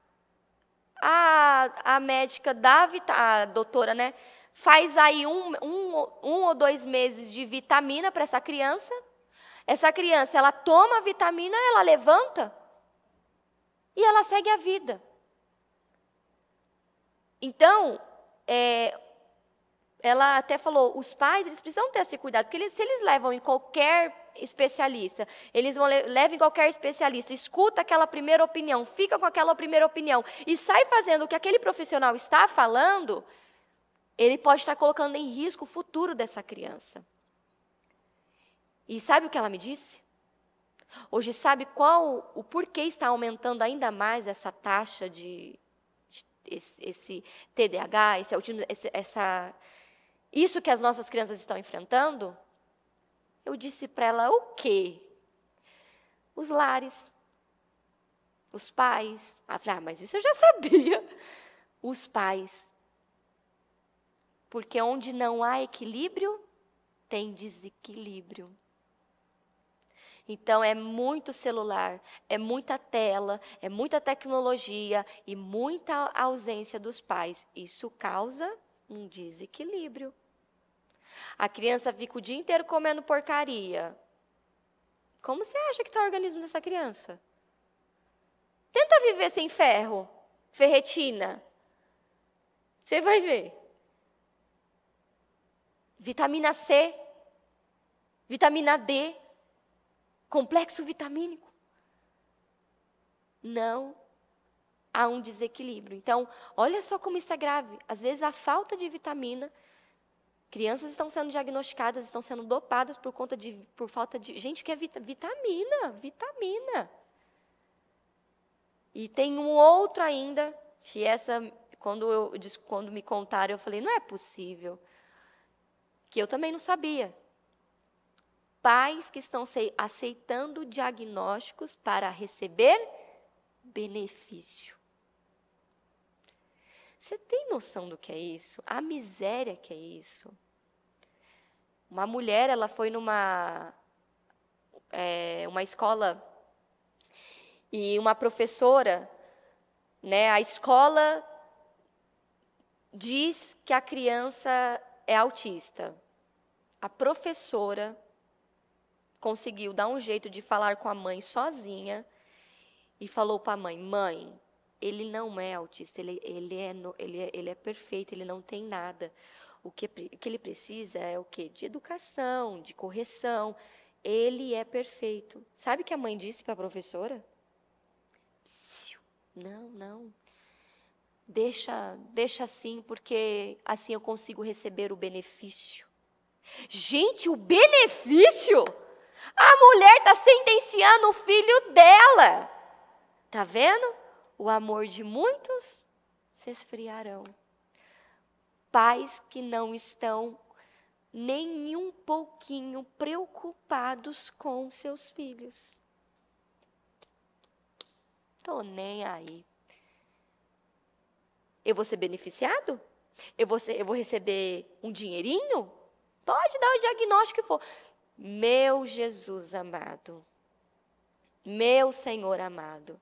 a, a médica da a doutora, né, faz aí um, um, um ou dois meses de vitamina para essa criança. Essa criança, ela toma a vitamina, ela levanta e ela segue a vida. Então, é, ela até falou, os pais eles precisam ter esse cuidado, porque eles, se eles levam em qualquer especialista, eles vão levem qualquer especialista, escuta aquela primeira opinião, fica com aquela primeira opinião e sai fazendo o que aquele profissional está falando, ele pode estar colocando em risco o futuro dessa criança. E sabe o que ela me disse? Hoje sabe qual o porquê está aumentando ainda mais essa taxa de, de esse, esse, TDAH, esse esse, essa isso que as nossas crianças estão enfrentando? Eu disse para ela o quê? Os lares, os pais. Ah, mas isso eu já *laughs* sabia. Os pais. Porque onde não há equilíbrio, tem desequilíbrio. Então é muito celular, é muita tela, é muita tecnologia e muita ausência dos pais. Isso causa um desequilíbrio. A criança fica o dia inteiro comendo porcaria. Como você acha que está o organismo dessa criança? Tenta viver sem ferro, ferretina. Você vai ver. Vitamina C, vitamina D, complexo vitamínico. Não há um desequilíbrio. Então, olha só como isso é grave. Às vezes, a falta de vitamina, crianças estão sendo diagnosticadas, estão sendo dopadas por conta de, por falta de gente que é vit, vitamina, vitamina. E tem um outro ainda que essa, quando eu quando me contaram, eu falei, não é possível, que eu também não sabia pais que estão aceitando diagnósticos para receber benefício. Você tem noção do que é isso? A miséria que é isso? Uma mulher, ela foi numa é, uma escola e uma professora, né? A escola diz que a criança é autista. A professora conseguiu dar um jeito de falar com a mãe sozinha e falou para a mãe: "Mãe, ele não é autista, ele, ele, é, ele, é, ele é perfeito, ele não tem nada. O que, o que ele precisa é o quê? De educação, de correção. Ele é perfeito. Sabe o que a mãe disse para a professora? Psiu, não, não. Deixa, deixa assim, porque assim eu consigo receber o benefício. Gente, o benefício? A mulher está sentenciando o filho dela. Tá vendo? o amor de muitos se esfriarão. Pais que não estão nem um pouquinho preocupados com seus filhos. Tô nem aí. Eu vou ser beneficiado? Eu vou, ser, eu vou receber um dinheirinho? Pode dar o diagnóstico que for. Meu Jesus amado, meu Senhor amado,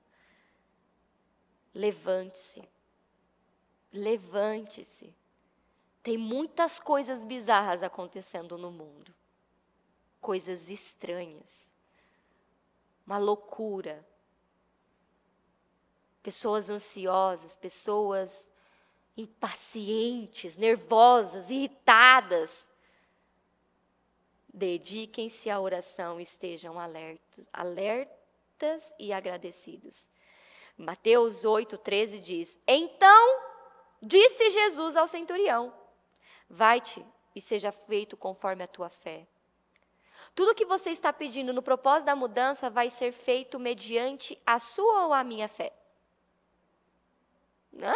Levante-se. Levante-se. Tem muitas coisas bizarras acontecendo no mundo. Coisas estranhas. Uma loucura. Pessoas ansiosas, pessoas impacientes, nervosas, irritadas. Dediquem-se à oração, estejam alertos, alertas e agradecidos. Mateus 8, 13 diz: Então disse Jesus ao centurião: Vai-te e seja feito conforme a tua fé. Tudo que você está pedindo no propósito da mudança vai ser feito mediante a sua ou a minha fé. Hã?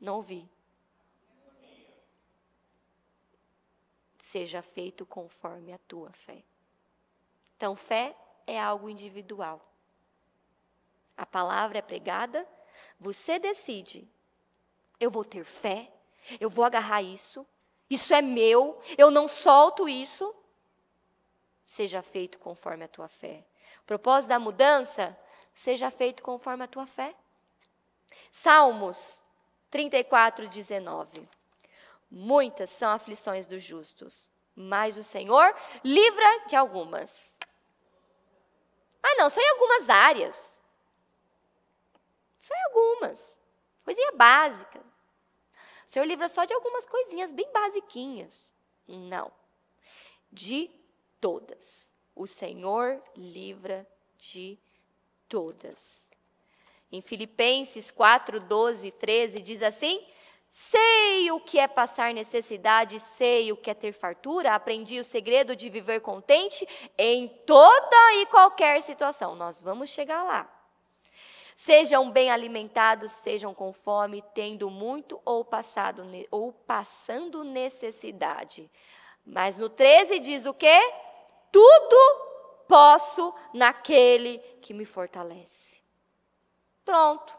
Não ouvi. Seja feito conforme a tua fé. Então, fé é algo individual. A palavra é pregada, você decide. Eu vou ter fé, eu vou agarrar isso, isso é meu, eu não solto isso. Seja feito conforme a tua fé. O propósito da mudança, seja feito conforme a tua fé. Salmos 34, 19. Muitas são aflições dos justos, mas o Senhor livra de algumas. Ah, não, só em algumas áreas. Só em algumas. Coisinha básica. O Senhor livra só de algumas coisinhas bem basiquinhas. Não. De todas. O Senhor livra de todas. Em Filipenses 4, 12 e 13 diz assim: Sei o que é passar necessidade, sei o que é ter fartura, aprendi o segredo de viver contente em toda e qualquer situação. Nós vamos chegar lá. Sejam bem alimentados, sejam com fome, tendo muito ou, passado, ou passando necessidade. Mas no 13 diz o quê? Tudo posso naquele que me fortalece. Pronto.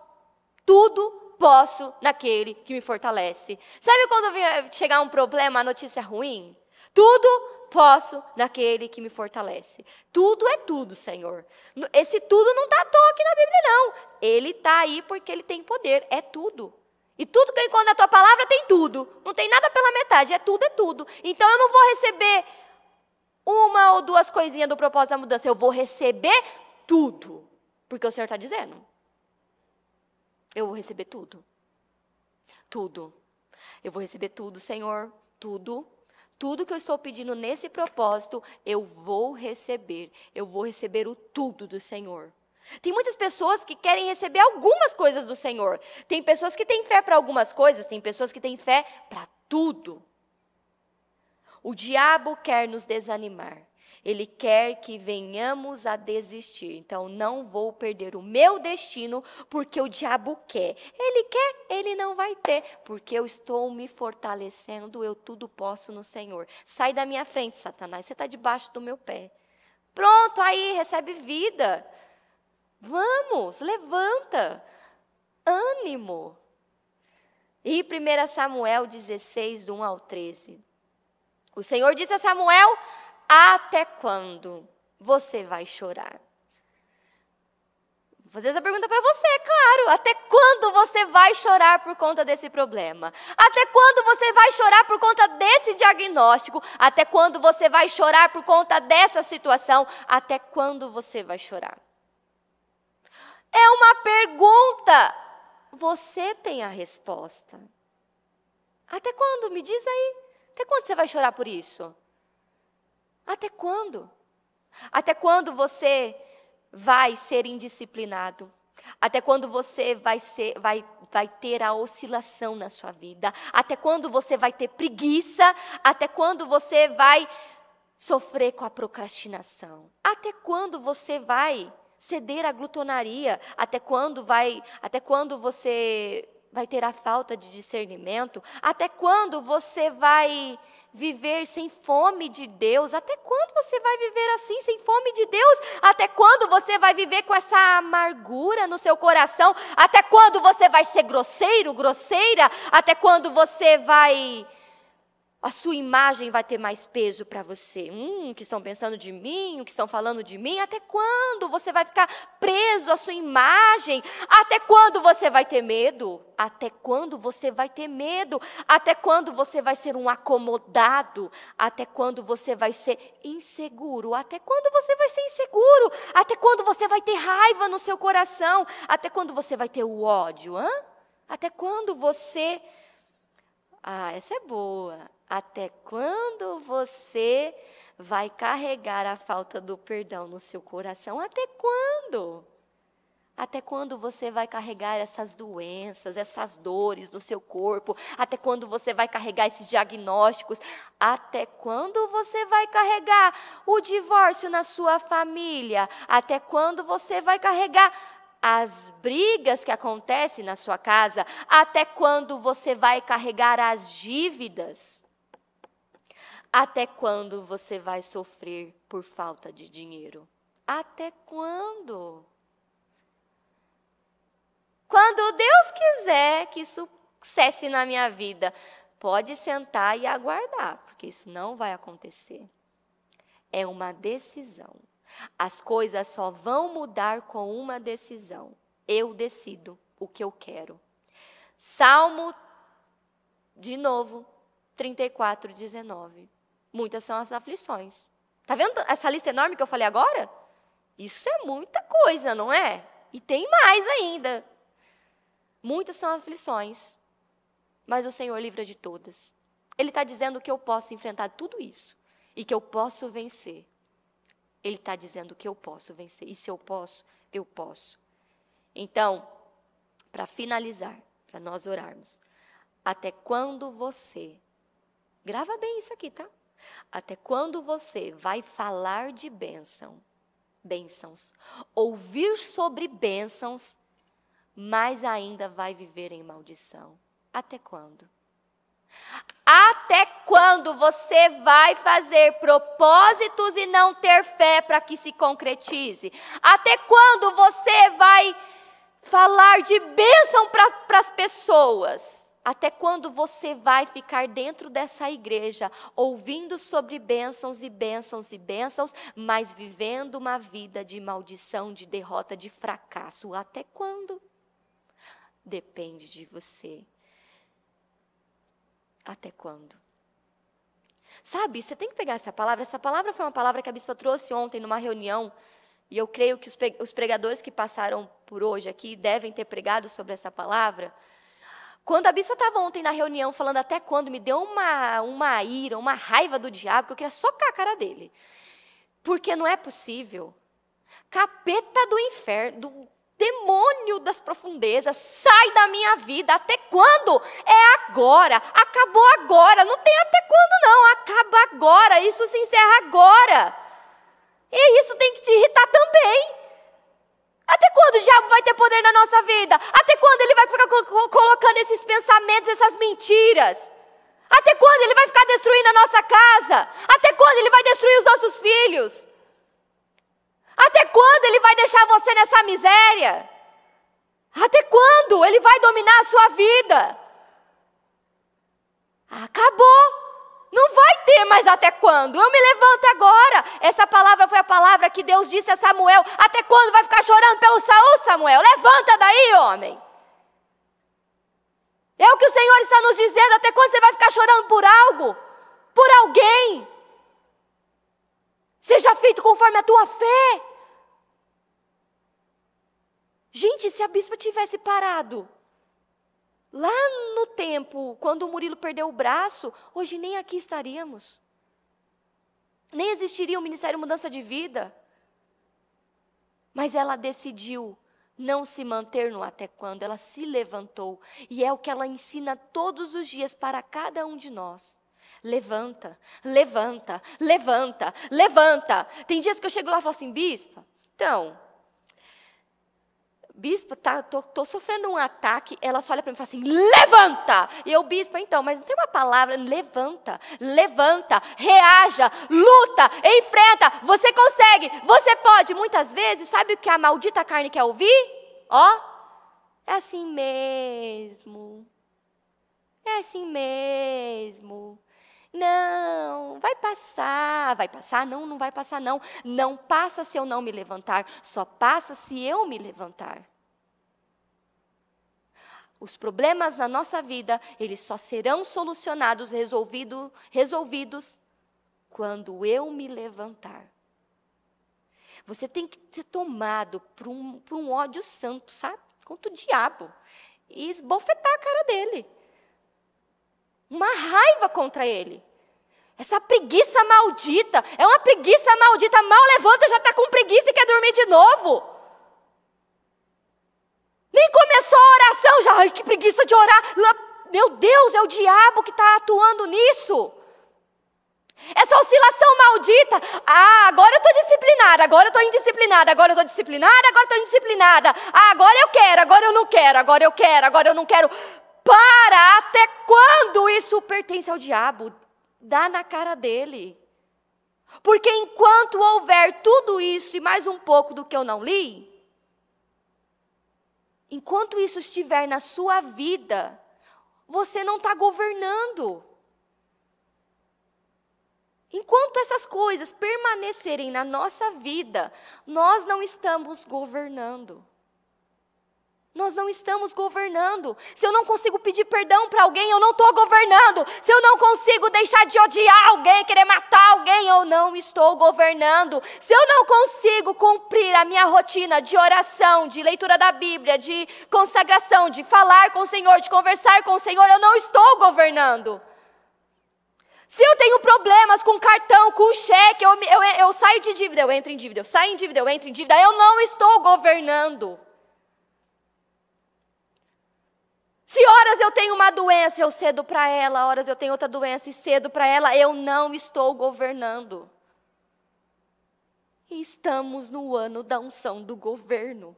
Tudo posso naquele que me fortalece. Sabe quando eh, chegar um problema, a notícia ruim? Tudo posso naquele que me fortalece. Tudo é tudo, Senhor. Esse tudo não está à toa aqui na Bíblia, não. Ele está aí porque ele tem poder, é tudo. E tudo que eu encontro na tua palavra tem tudo. Não tem nada pela metade, é tudo, é tudo. Então eu não vou receber uma ou duas coisinhas do propósito da mudança, eu vou receber tudo. Porque o Senhor está dizendo. Eu vou receber tudo. Tudo. Eu vou receber tudo, Senhor. Tudo tudo que eu estou pedindo nesse propósito, eu vou receber. Eu vou receber o tudo do Senhor. Tem muitas pessoas que querem receber algumas coisas do Senhor. Tem pessoas que têm fé para algumas coisas, tem pessoas que têm fé para tudo. O diabo quer nos desanimar. Ele quer que venhamos a desistir. Então, não vou perder o meu destino porque o diabo quer. Ele quer, ele não vai ter, porque eu estou me fortalecendo, eu tudo posso no Senhor. Sai da minha frente, Satanás, você está debaixo do meu pé. Pronto, aí recebe vida. Vamos, levanta. Ânimo. E 1 Samuel 16, 1 ao 13. O Senhor disse a Samuel: até quando você vai chorar? Vou fazer essa pergunta para você, é claro. Até quando você vai chorar por conta desse problema? Até quando você vai chorar por conta desse diagnóstico? Até quando você vai chorar por conta dessa situação? Até quando você vai chorar? É uma pergunta. Você tem a resposta. Até quando? Me diz aí. Até quando você vai chorar por isso? Até quando? Até quando você vai ser indisciplinado? Até quando você vai, ser, vai, vai ter a oscilação na sua vida? Até quando você vai ter preguiça? Até quando você vai sofrer com a procrastinação? Até quando você vai ceder à glutonaria? Até quando vai? Até quando você vai ter a falta de discernimento? Até quando você vai viver sem fome de Deus? Até quando você vai viver assim, sem fome de Deus? Até quando você vai viver com essa amargura no seu coração? Até quando você vai ser grosseiro, grosseira? Até quando você vai a sua imagem vai ter mais peso para você. Hum, o que estão pensando de mim, o que estão falando de mim, até quando você vai ficar preso à sua imagem? Até quando você vai ter medo? Até quando você vai ter medo? Até quando você vai ser um acomodado? Até quando você vai ser inseguro? Até quando você vai ser inseguro? Até quando você vai ter raiva no seu coração? Até quando você vai ter o ódio? Hã? Até quando você. Ah, essa é boa. Até quando você vai carregar a falta do perdão no seu coração? Até quando? Até quando você vai carregar essas doenças, essas dores no seu corpo? Até quando você vai carregar esses diagnósticos? Até quando você vai carregar o divórcio na sua família? Até quando você vai carregar as brigas que acontecem na sua casa? Até quando você vai carregar as dívidas? Até quando você vai sofrer por falta de dinheiro? Até quando? Quando Deus quiser que isso cesse na minha vida, pode sentar e aguardar, porque isso não vai acontecer. É uma decisão. As coisas só vão mudar com uma decisão. Eu decido o que eu quero. Salmo, de novo, 34, 19. Muitas são as aflições. Está vendo essa lista enorme que eu falei agora? Isso é muita coisa, não é? E tem mais ainda. Muitas são as aflições, mas o Senhor livra de todas. Ele está dizendo que eu posso enfrentar tudo isso e que eu posso vencer. Ele está dizendo que eu posso vencer. E se eu posso, eu posso. Então, para finalizar, para nós orarmos, até quando você. Grava bem isso aqui, tá? Até quando você vai falar de bênção, bênçãos, ouvir sobre bênçãos, mas ainda vai viver em maldição? Até quando? Até quando você vai fazer propósitos e não ter fé para que se concretize? Até quando você vai falar de bênção para as pessoas? Até quando você vai ficar dentro dessa igreja, ouvindo sobre bênçãos e bênçãos e bênçãos, mas vivendo uma vida de maldição, de derrota, de fracasso? Até quando? Depende de você. Até quando? Sabe, você tem que pegar essa palavra. Essa palavra foi uma palavra que a bispa trouxe ontem numa reunião. E eu creio que os pregadores que passaram por hoje aqui devem ter pregado sobre essa palavra. Quando a bispa estava ontem na reunião falando até quando, me deu uma, uma ira, uma raiva do diabo, que eu queria socar a cara dele. Porque não é possível. Capeta do inferno, do demônio das profundezas, sai da minha vida. Até quando? É agora. Acabou agora. Não tem até quando, não. Acaba agora. Isso se encerra agora. E isso tem que te irritar também. Até quando o diabo vai ter poder na nossa vida? Até quando ele vai ficar colocando esses pensamentos, essas mentiras? Até quando ele vai ficar destruindo a nossa casa? Até quando ele vai destruir os nossos filhos? Até quando ele vai deixar você nessa miséria? Até quando ele vai dominar a sua vida? Acabou! Não vai ter mais até quando? Eu me levanto agora. Essa palavra foi a palavra que Deus disse a Samuel. Até quando vai ficar chorando pelo Saul, Samuel? Levanta daí, homem. É o que o Senhor está nos dizendo. Até quando você vai ficar chorando por algo? Por alguém? Seja feito conforme a tua fé. Gente, se a bispa tivesse parado Lá no tempo, quando o Murilo perdeu o braço, hoje nem aqui estaríamos. Nem existiria o Ministério Mudança de Vida. Mas ela decidiu não se manter no até quando, ela se levantou. E é o que ela ensina todos os dias para cada um de nós. Levanta, levanta, levanta, levanta. Tem dias que eu chego lá e falo assim, bispa, então, Bispo, tá, tô, tô sofrendo um ataque. Ela só olha para mim e fala assim: levanta! E eu, bispo, então, mas não tem uma palavra. Levanta, levanta, reaja, luta, enfrenta. Você consegue, você pode. Muitas vezes, sabe o que a maldita carne quer ouvir? Ó, é assim mesmo. É assim mesmo. Não, vai passar, vai passar, não, não vai passar, não. Não passa se eu não me levantar, só passa se eu me levantar. Os problemas na nossa vida, eles só serão solucionados, resolvido, resolvidos, quando eu me levantar. Você tem que ser tomado por um, por um ódio santo, sabe? Contra o diabo. E esbofetar a cara dele uma raiva contra ele. Essa preguiça maldita, é uma preguiça maldita, mal levanta, já está com preguiça e quer dormir de novo. Nem começou a oração, já, ai, que preguiça de orar. Meu Deus, é o diabo que está atuando nisso. Essa oscilação maldita. Ah, agora eu estou disciplinada, agora eu estou indisciplinada, agora eu estou disciplinada, agora eu estou indisciplinada. Ah, agora eu quero, agora eu não quero, agora eu quero, agora eu não quero. Para! Até quando isso pertence ao diabo? Dá na cara dele. Porque enquanto houver tudo isso e mais um pouco do que eu não li, enquanto isso estiver na sua vida, você não está governando. Enquanto essas coisas permanecerem na nossa vida, nós não estamos governando. Nós não estamos governando. Se eu não consigo pedir perdão para alguém, eu não estou governando. Se eu não consigo deixar de odiar alguém, querer matar alguém, eu não estou governando. Se eu não consigo cumprir a minha rotina de oração, de leitura da Bíblia, de consagração, de falar com o Senhor, de conversar com o Senhor, eu não estou governando. Se eu tenho problemas com cartão, com cheque, eu, eu, eu saio de dívida, eu entro em dívida, eu saio em dívida, eu entro em dívida, eu não estou governando. Se horas eu tenho uma doença, eu cedo para ela, horas eu tenho outra doença e cedo para ela, eu não estou governando. E estamos no ano da unção do governo.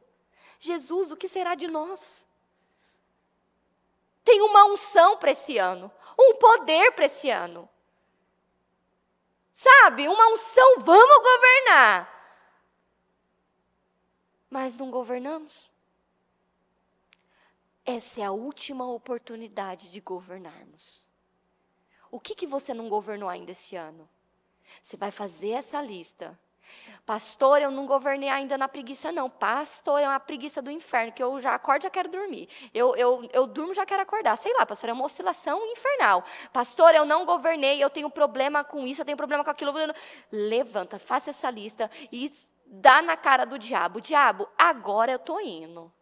Jesus, o que será de nós? Tem uma unção para esse ano, um poder para esse ano. Sabe, uma unção, vamos governar. Mas não governamos. Essa é a última oportunidade de governarmos. O que, que você não governou ainda esse ano? Você vai fazer essa lista. Pastor, eu não governei ainda na preguiça, não. Pastor, é uma preguiça do inferno, que eu já acordo já quero dormir. Eu, eu, eu durmo já quero acordar. Sei lá, pastor, é uma oscilação infernal. Pastor, eu não governei, eu tenho problema com isso, eu tenho problema com aquilo. Levanta, faça essa lista e dá na cara do diabo. Diabo, agora eu estou indo.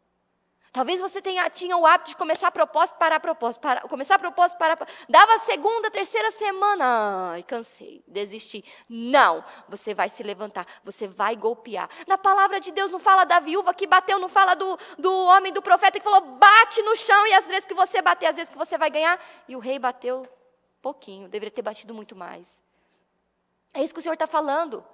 Talvez você tenha, tinha o hábito de começar propósito, parar propósito, para, começar propósito, parar Dava a segunda, terceira semana, ai, cansei, desisti. Não, você vai se levantar, você vai golpear. Na palavra de Deus não fala da viúva que bateu, não fala do, do homem, do profeta que falou, bate no chão e às vezes que você bater, às vezes que você vai ganhar. E o rei bateu pouquinho, deveria ter batido muito mais. É isso que o Senhor está falando.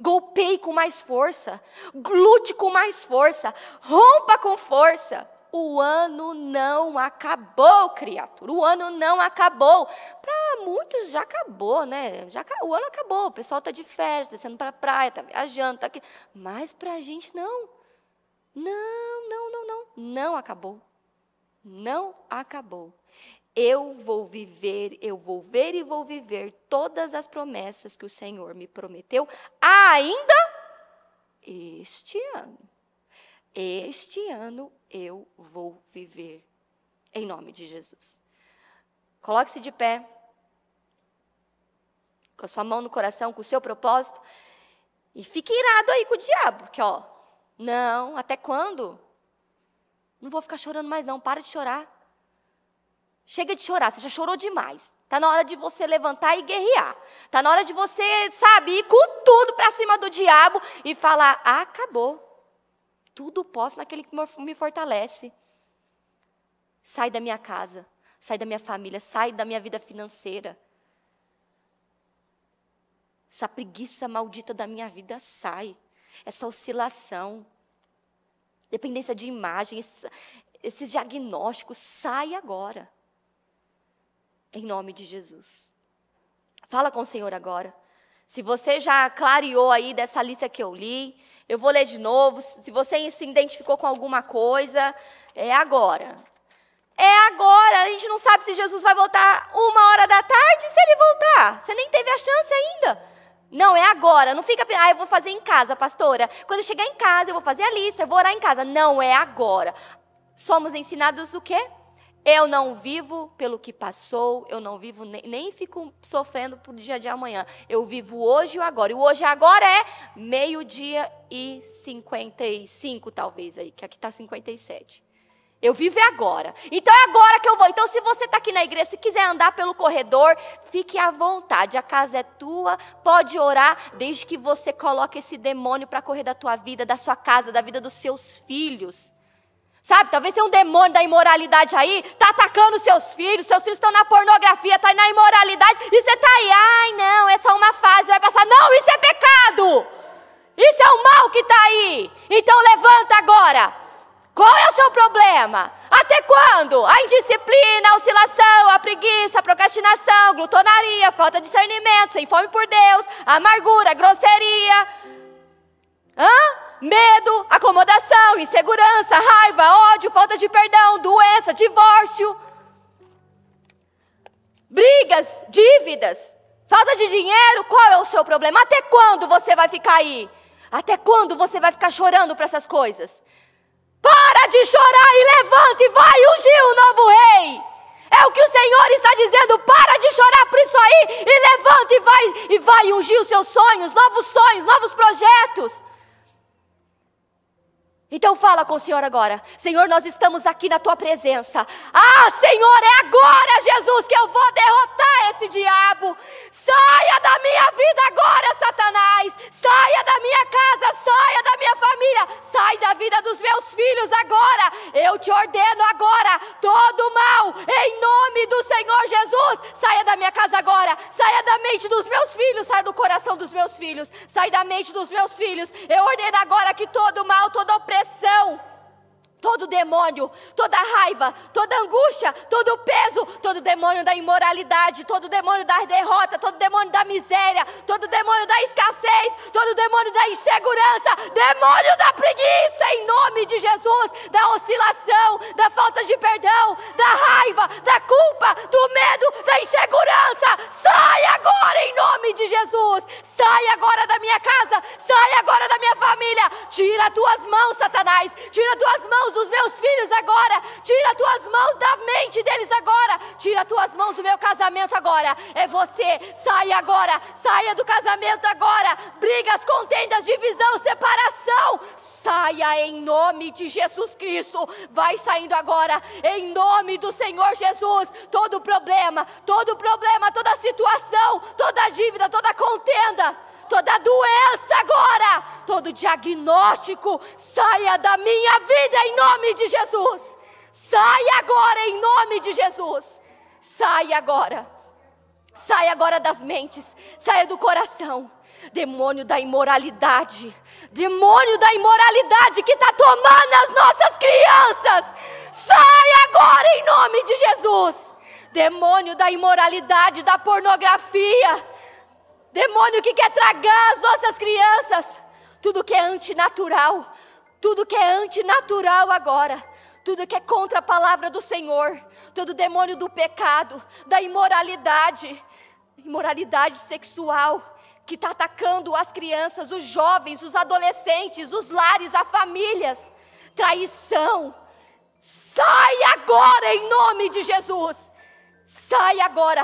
Golpeie com mais força, lute com mais força, rompa com força. O ano não acabou, criatura. O ano não acabou. Para muitos já acabou, né? Já, o ano acabou. O pessoal está de férias, descendo tá para a praia, está viajando, está aqui. Mas para a gente não. Não, não, não, não. Não acabou. Não acabou eu vou viver, eu vou ver e vou viver todas as promessas que o Senhor me prometeu, ainda este ano. Este ano eu vou viver, em nome de Jesus. Coloque-se de pé, com a sua mão no coração, com o seu propósito, e fique irado aí com o diabo, porque ó, não, até quando? Não vou ficar chorando mais, não, para de chorar. Chega de chorar, você já chorou demais. Está na hora de você levantar e guerrear. Está na hora de você, sabe, ir com tudo para cima do diabo e falar: ah, acabou. Tudo posso naquele que me fortalece. Sai da minha casa, sai da minha família, sai da minha vida financeira. Essa preguiça maldita da minha vida sai. Essa oscilação, dependência de imagem, esses diagnósticos, sai agora em nome de Jesus. Fala com o Senhor agora. Se você já clareou aí dessa lista que eu li, eu vou ler de novo. Se você se identificou com alguma coisa, é agora. É agora. A gente não sabe se Jesus vai voltar uma hora da tarde, se ele voltar. Você nem teve a chance ainda. Não, é agora. Não fica, ah, eu vou fazer em casa, pastora. Quando eu chegar em casa, eu vou fazer a lista, eu vou orar em casa. Não, é agora. Somos ensinados o quê? Eu não vivo pelo que passou, eu não vivo nem, nem fico sofrendo por dia de amanhã. Eu vivo hoje e o agora. E o hoje e agora é meio-dia e 55, talvez aí, que aqui está 57. Eu vivo é agora. Então é agora que eu vou. Então, se você está aqui na igreja, se quiser andar pelo corredor, fique à vontade. A casa é tua, pode orar, desde que você coloque esse demônio para correr da tua vida, da sua casa, da vida dos seus filhos. Sabe, talvez tenha um demônio da imoralidade aí, tá atacando seus filhos, seus filhos estão na pornografia, tá na imoralidade, e você tá aí, ai não, é só uma fase, vai passar. Não, isso é pecado! Isso é o mal que está aí! Então levanta agora! Qual é o seu problema? Até quando? A indisciplina, a oscilação, a preguiça, a procrastinação, glutonaria, falta de discernimento, sem fome por Deus, amargura, grosseria. Hã? medo, acomodação, insegurança, raiva, ódio, falta de perdão, doença, divórcio, brigas, dívidas, falta de dinheiro. Qual é o seu problema? Até quando você vai ficar aí? Até quando você vai ficar chorando para essas coisas? Para de chorar e levanta e vai ungir o novo rei. É o que o Senhor está dizendo. Para de chorar por isso aí e levanta e vai e vai ungir os seus sonhos, novos sonhos, novos projetos. Então fala com o Senhor agora. Senhor, nós estamos aqui na tua presença. Ah, Senhor, é agora, Jesus, que eu vou derrotar esse diabo. Saia da minha vida agora, Satanás. Saia da minha casa, saia da minha família, sai da vida dos meus filhos agora. Eu te ordeno agora todo mal em nome mente dos meus filhos, sai do coração dos meus filhos, sai da mente dos meus filhos. Eu ordeno agora que todo mal, toda opressão, Todo demônio, toda raiva, toda angústia, todo peso, todo demônio da imoralidade, todo demônio da derrota, todo demônio da miséria, todo demônio da escassez, todo demônio da insegurança, demônio da preguiça, em nome de Jesus, da oscilação, da falta de perdão, da raiva, da culpa, do medo, da insegurança, sai agora em nome de Jesus, sai agora da minha casa, sai agora da minha família, tira tuas mãos, Satanás, tira tuas mãos mãos dos meus filhos agora. Tira tuas mãos da mente deles agora. Tira tuas mãos do meu casamento agora. É você. Saia agora. Saia do casamento agora. Brigas, contendas, divisão, separação. Saia em nome de Jesus Cristo. Vai saindo agora. Em nome do Senhor Jesus. Todo problema, todo problema, toda situação, toda dívida, toda contenda toda doença agora, todo diagnóstico, saia da minha vida em nome de Jesus. Saia agora em nome de Jesus. Saia agora. Saia agora das mentes, saia do coração. Demônio da imoralidade, demônio da imoralidade que está tomando as nossas crianças, saia agora em nome de Jesus. Demônio da imoralidade, da pornografia, Demônio que quer tragar as nossas crianças. Tudo que é antinatural. Tudo que é antinatural agora. Tudo que é contra a palavra do Senhor. Todo demônio do pecado, da imoralidade. Imoralidade sexual que está atacando as crianças, os jovens, os adolescentes, os lares, as famílias. Traição. Sai agora em nome de Jesus. Sai agora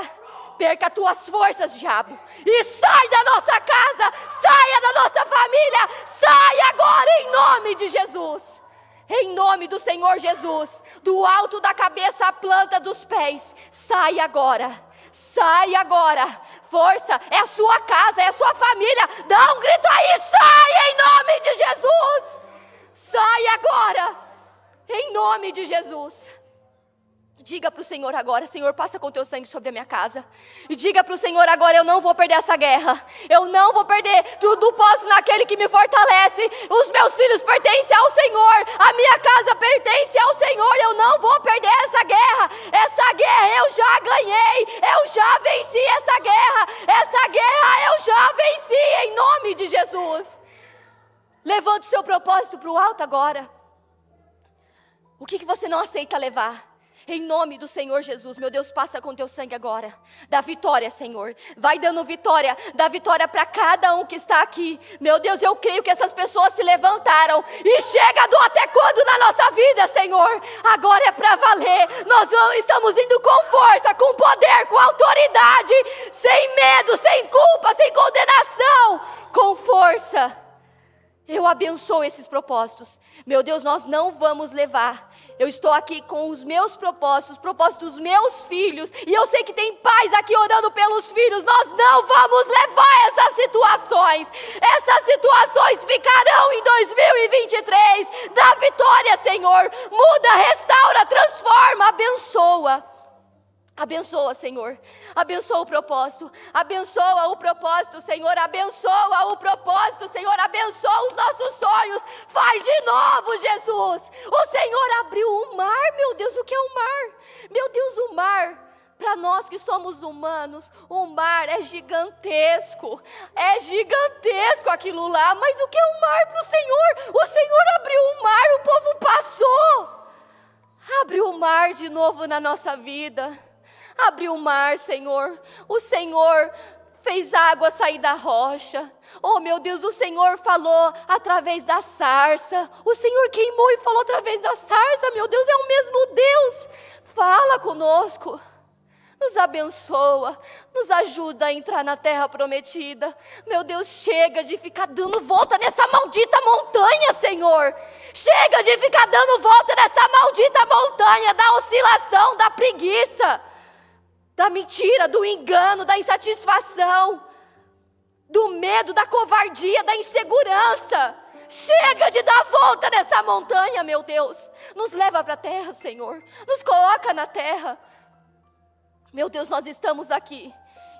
Perca as tuas forças, diabo, e sai da nossa casa, saia da nossa família, sai agora em nome de Jesus. Em nome do Senhor Jesus, do alto da cabeça à planta dos pés, sai agora. Sai agora. Força, é a sua casa, é a sua família. Dá um grito aí, sai em nome de Jesus. Sai agora. Em nome de Jesus. Diga para o Senhor agora: Senhor, passa com teu sangue sobre a minha casa. E diga para o Senhor agora: Eu não vou perder essa guerra. Eu não vou perder. Tudo posso naquele que me fortalece. Os meus filhos pertencem ao Senhor. A minha casa pertence ao Senhor. Eu não vou perder essa guerra. Essa guerra eu já ganhei. Eu já venci essa guerra. Essa guerra eu já venci em nome de Jesus. Levante o seu propósito para o alto agora. O que, que você não aceita levar? Em nome do Senhor Jesus, meu Deus, passa com teu sangue agora. Dá vitória, Senhor. Vai dando vitória, dá vitória para cada um que está aqui. Meu Deus, eu creio que essas pessoas se levantaram e chega do até quando na nossa vida, Senhor. Agora é para valer. Nós vamos, estamos indo com força, com poder, com autoridade, sem medo, sem culpa, sem condenação, com força. Eu abençoo esses propósitos. Meu Deus, nós não vamos levar eu estou aqui com os meus propósitos, os propósitos dos meus filhos, e eu sei que tem pais aqui orando pelos filhos. Nós não vamos levar essas situações. Essas situações ficarão em 2023. Dá vitória, Senhor. Muda, restaura, transforma, abençoa. Abençoa, Senhor. Abençoa o propósito. Abençoa o propósito, Senhor. Abençoa o propósito, Senhor. Abençoa os nossos sonhos. Faz de novo, Jesus. O Senhor abriu o um mar, meu Deus. O que é o um mar? Meu Deus, o um mar. Para nós que somos humanos, o mar é gigantesco, é gigantesco aquilo lá, mas o que é o mar para o Senhor? O Senhor abriu o mar, o povo passou. Abre o mar de novo na nossa vida abriu o mar, Senhor. O Senhor fez água sair da rocha. Oh, meu Deus, o Senhor falou através da sarça. O Senhor queimou e falou através da sarça. Meu Deus, é o mesmo Deus. Fala conosco. Nos abençoa, nos ajuda a entrar na terra prometida. Meu Deus, chega de ficar dando volta nessa maldita montanha, Senhor. Chega de ficar dando volta nessa maldita montanha da oscilação, da preguiça da mentira, do engano, da insatisfação, do medo, da covardia, da insegurança. Chega de dar volta nessa montanha, meu Deus. Nos leva para a terra, Senhor. Nos coloca na terra. Meu Deus, nós estamos aqui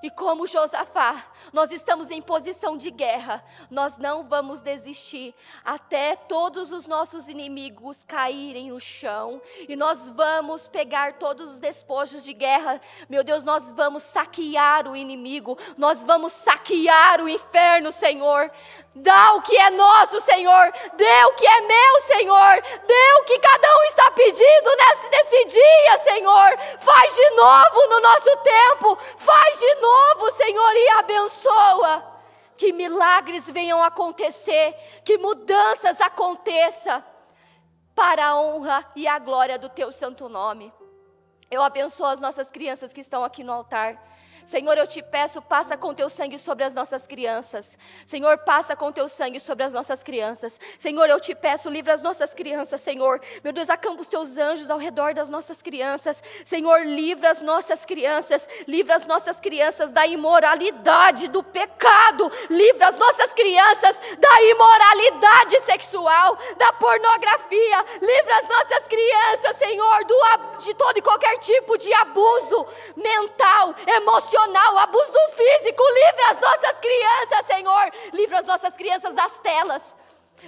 e como Josafá, nós estamos em posição de guerra, nós não vamos desistir até todos os nossos inimigos caírem no chão, e nós vamos pegar todos os despojos de guerra, meu Deus, nós vamos saquear o inimigo, nós vamos saquear o inferno, Senhor. Dá o que é nosso, Senhor. Dê o que é meu, Senhor. Dê o que cada um está pedindo nesse, nesse dia, Senhor. Faz de novo no nosso tempo. Faz de novo, Senhor, e abençoa. Que milagres venham acontecer. Que mudanças aconteçam. Para a honra e a glória do teu santo nome. Eu abençoo as nossas crianças que estão aqui no altar. Senhor, eu te peço, passa com teu sangue sobre as nossas crianças. Senhor, passa com teu sangue sobre as nossas crianças. Senhor, eu te peço, livra as nossas crianças, Senhor. Meu Deus, acampa os teus anjos ao redor das nossas crianças. Senhor, livra as nossas crianças, livra as nossas crianças da imoralidade, do pecado. Livra as nossas crianças da imoralidade sexual, da pornografia. Livra as nossas crianças, Senhor, do, de todo e qualquer tipo de abuso mental, emocional emocional, abuso físico. Livra as nossas crianças, Senhor. Livra as nossas crianças das telas.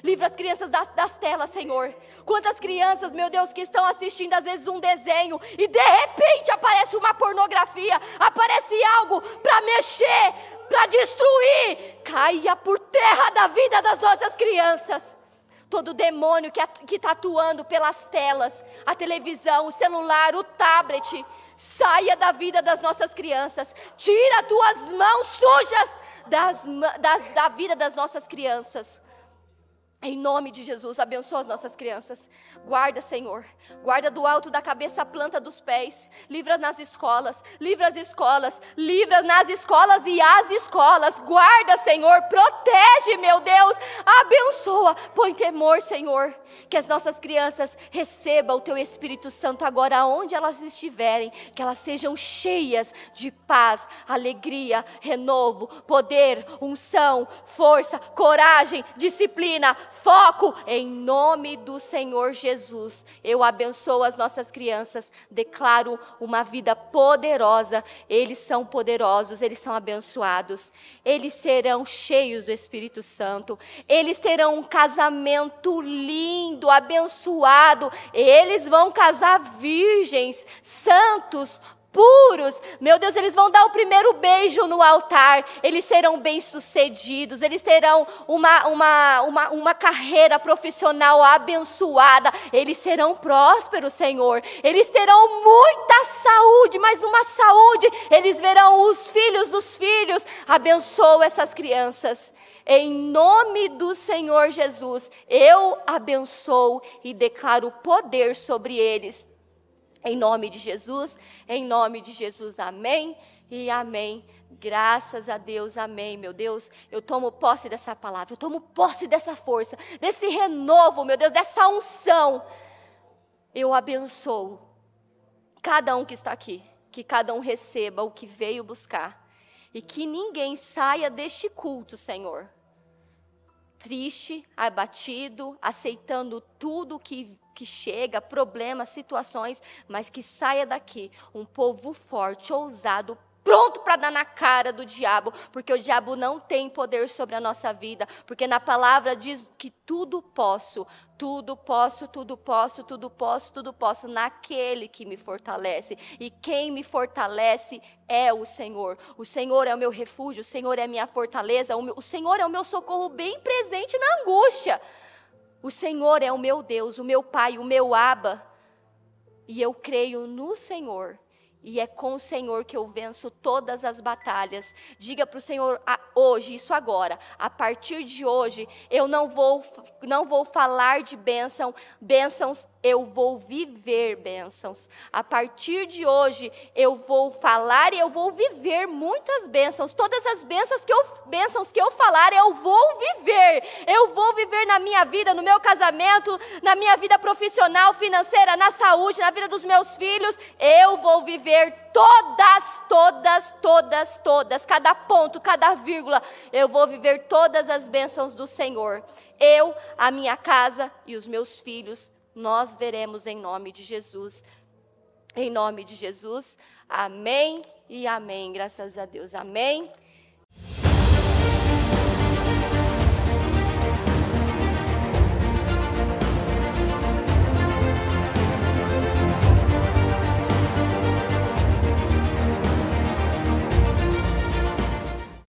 Livra as crianças das telas, Senhor. Quantas crianças, meu Deus, que estão assistindo às vezes um desenho e de repente aparece uma pornografia, aparece algo para mexer, para destruir. Caia por terra da vida das nossas crianças. Todo demônio que está atuando pelas telas, a televisão, o celular, o tablet, saia da vida das nossas crianças. Tira tuas mãos sujas das, das, da vida das nossas crianças. Em nome de Jesus, abençoa as nossas crianças. Guarda, Senhor. Guarda do alto da cabeça à planta dos pés. Livra nas escolas, livra as escolas, livra nas escolas e as escolas. Guarda, Senhor. Protege, meu Deus. Abençoa. Põe temor, Senhor. Que as nossas crianças recebam o teu Espírito Santo agora, onde elas estiverem. Que elas sejam cheias de paz, alegria, renovo, poder, unção, força, coragem, disciplina foco em nome do Senhor Jesus. Eu abençoo as nossas crianças, declaro uma vida poderosa. Eles são poderosos, eles são abençoados. Eles serão cheios do Espírito Santo. Eles terão um casamento lindo, abençoado. Eles vão casar virgens, santos, puros, meu Deus, eles vão dar o primeiro beijo no altar, eles serão bem-sucedidos, eles terão uma, uma, uma, uma carreira profissional abençoada, eles serão prósperos, Senhor, eles terão muita saúde, mas uma saúde, eles verão os filhos dos filhos, abençoa essas crianças. Em nome do Senhor Jesus, eu abençoo e declaro poder sobre eles em nome de Jesus, em nome de Jesus, amém e amém. Graças a Deus, amém, meu Deus. Eu tomo posse dessa palavra, eu tomo posse dessa força, desse renovo, meu Deus, dessa unção. Eu abençoo cada um que está aqui, que cada um receba o que veio buscar e que ninguém saia deste culto, Senhor, triste, abatido, aceitando tudo que que chega, problemas, situações, mas que saia daqui um povo forte, ousado, pronto para dar na cara do diabo, porque o diabo não tem poder sobre a nossa vida, porque na palavra diz que tudo posso, tudo posso, tudo posso, tudo posso, tudo posso naquele que me fortalece. E quem me fortalece é o Senhor. O Senhor é o meu refúgio, o Senhor é a minha fortaleza, o, meu, o Senhor é o meu socorro bem presente na angústia. O Senhor é o meu Deus, o meu Pai, o meu Aba, e eu creio no Senhor e é com o Senhor que eu venço todas as batalhas. Diga para o Senhor hoje, isso agora, a partir de hoje, eu não vou, não vou falar de bênção, bênçãos, eu vou viver bênçãos. A partir de hoje, eu vou falar e eu vou viver muitas bênçãos. Todas as bênçãos que eu, bênçãos que eu falar, eu vou viver. Eu vou viver na minha vida, no meu casamento, na minha vida profissional, financeira, na saúde, na vida dos meus filhos. Eu vou viver ler todas, todas, todas, todas, cada ponto, cada vírgula. Eu vou viver todas as bênçãos do Senhor. Eu, a minha casa e os meus filhos, nós veremos em nome de Jesus. Em nome de Jesus. Amém e amém. Graças a Deus. Amém.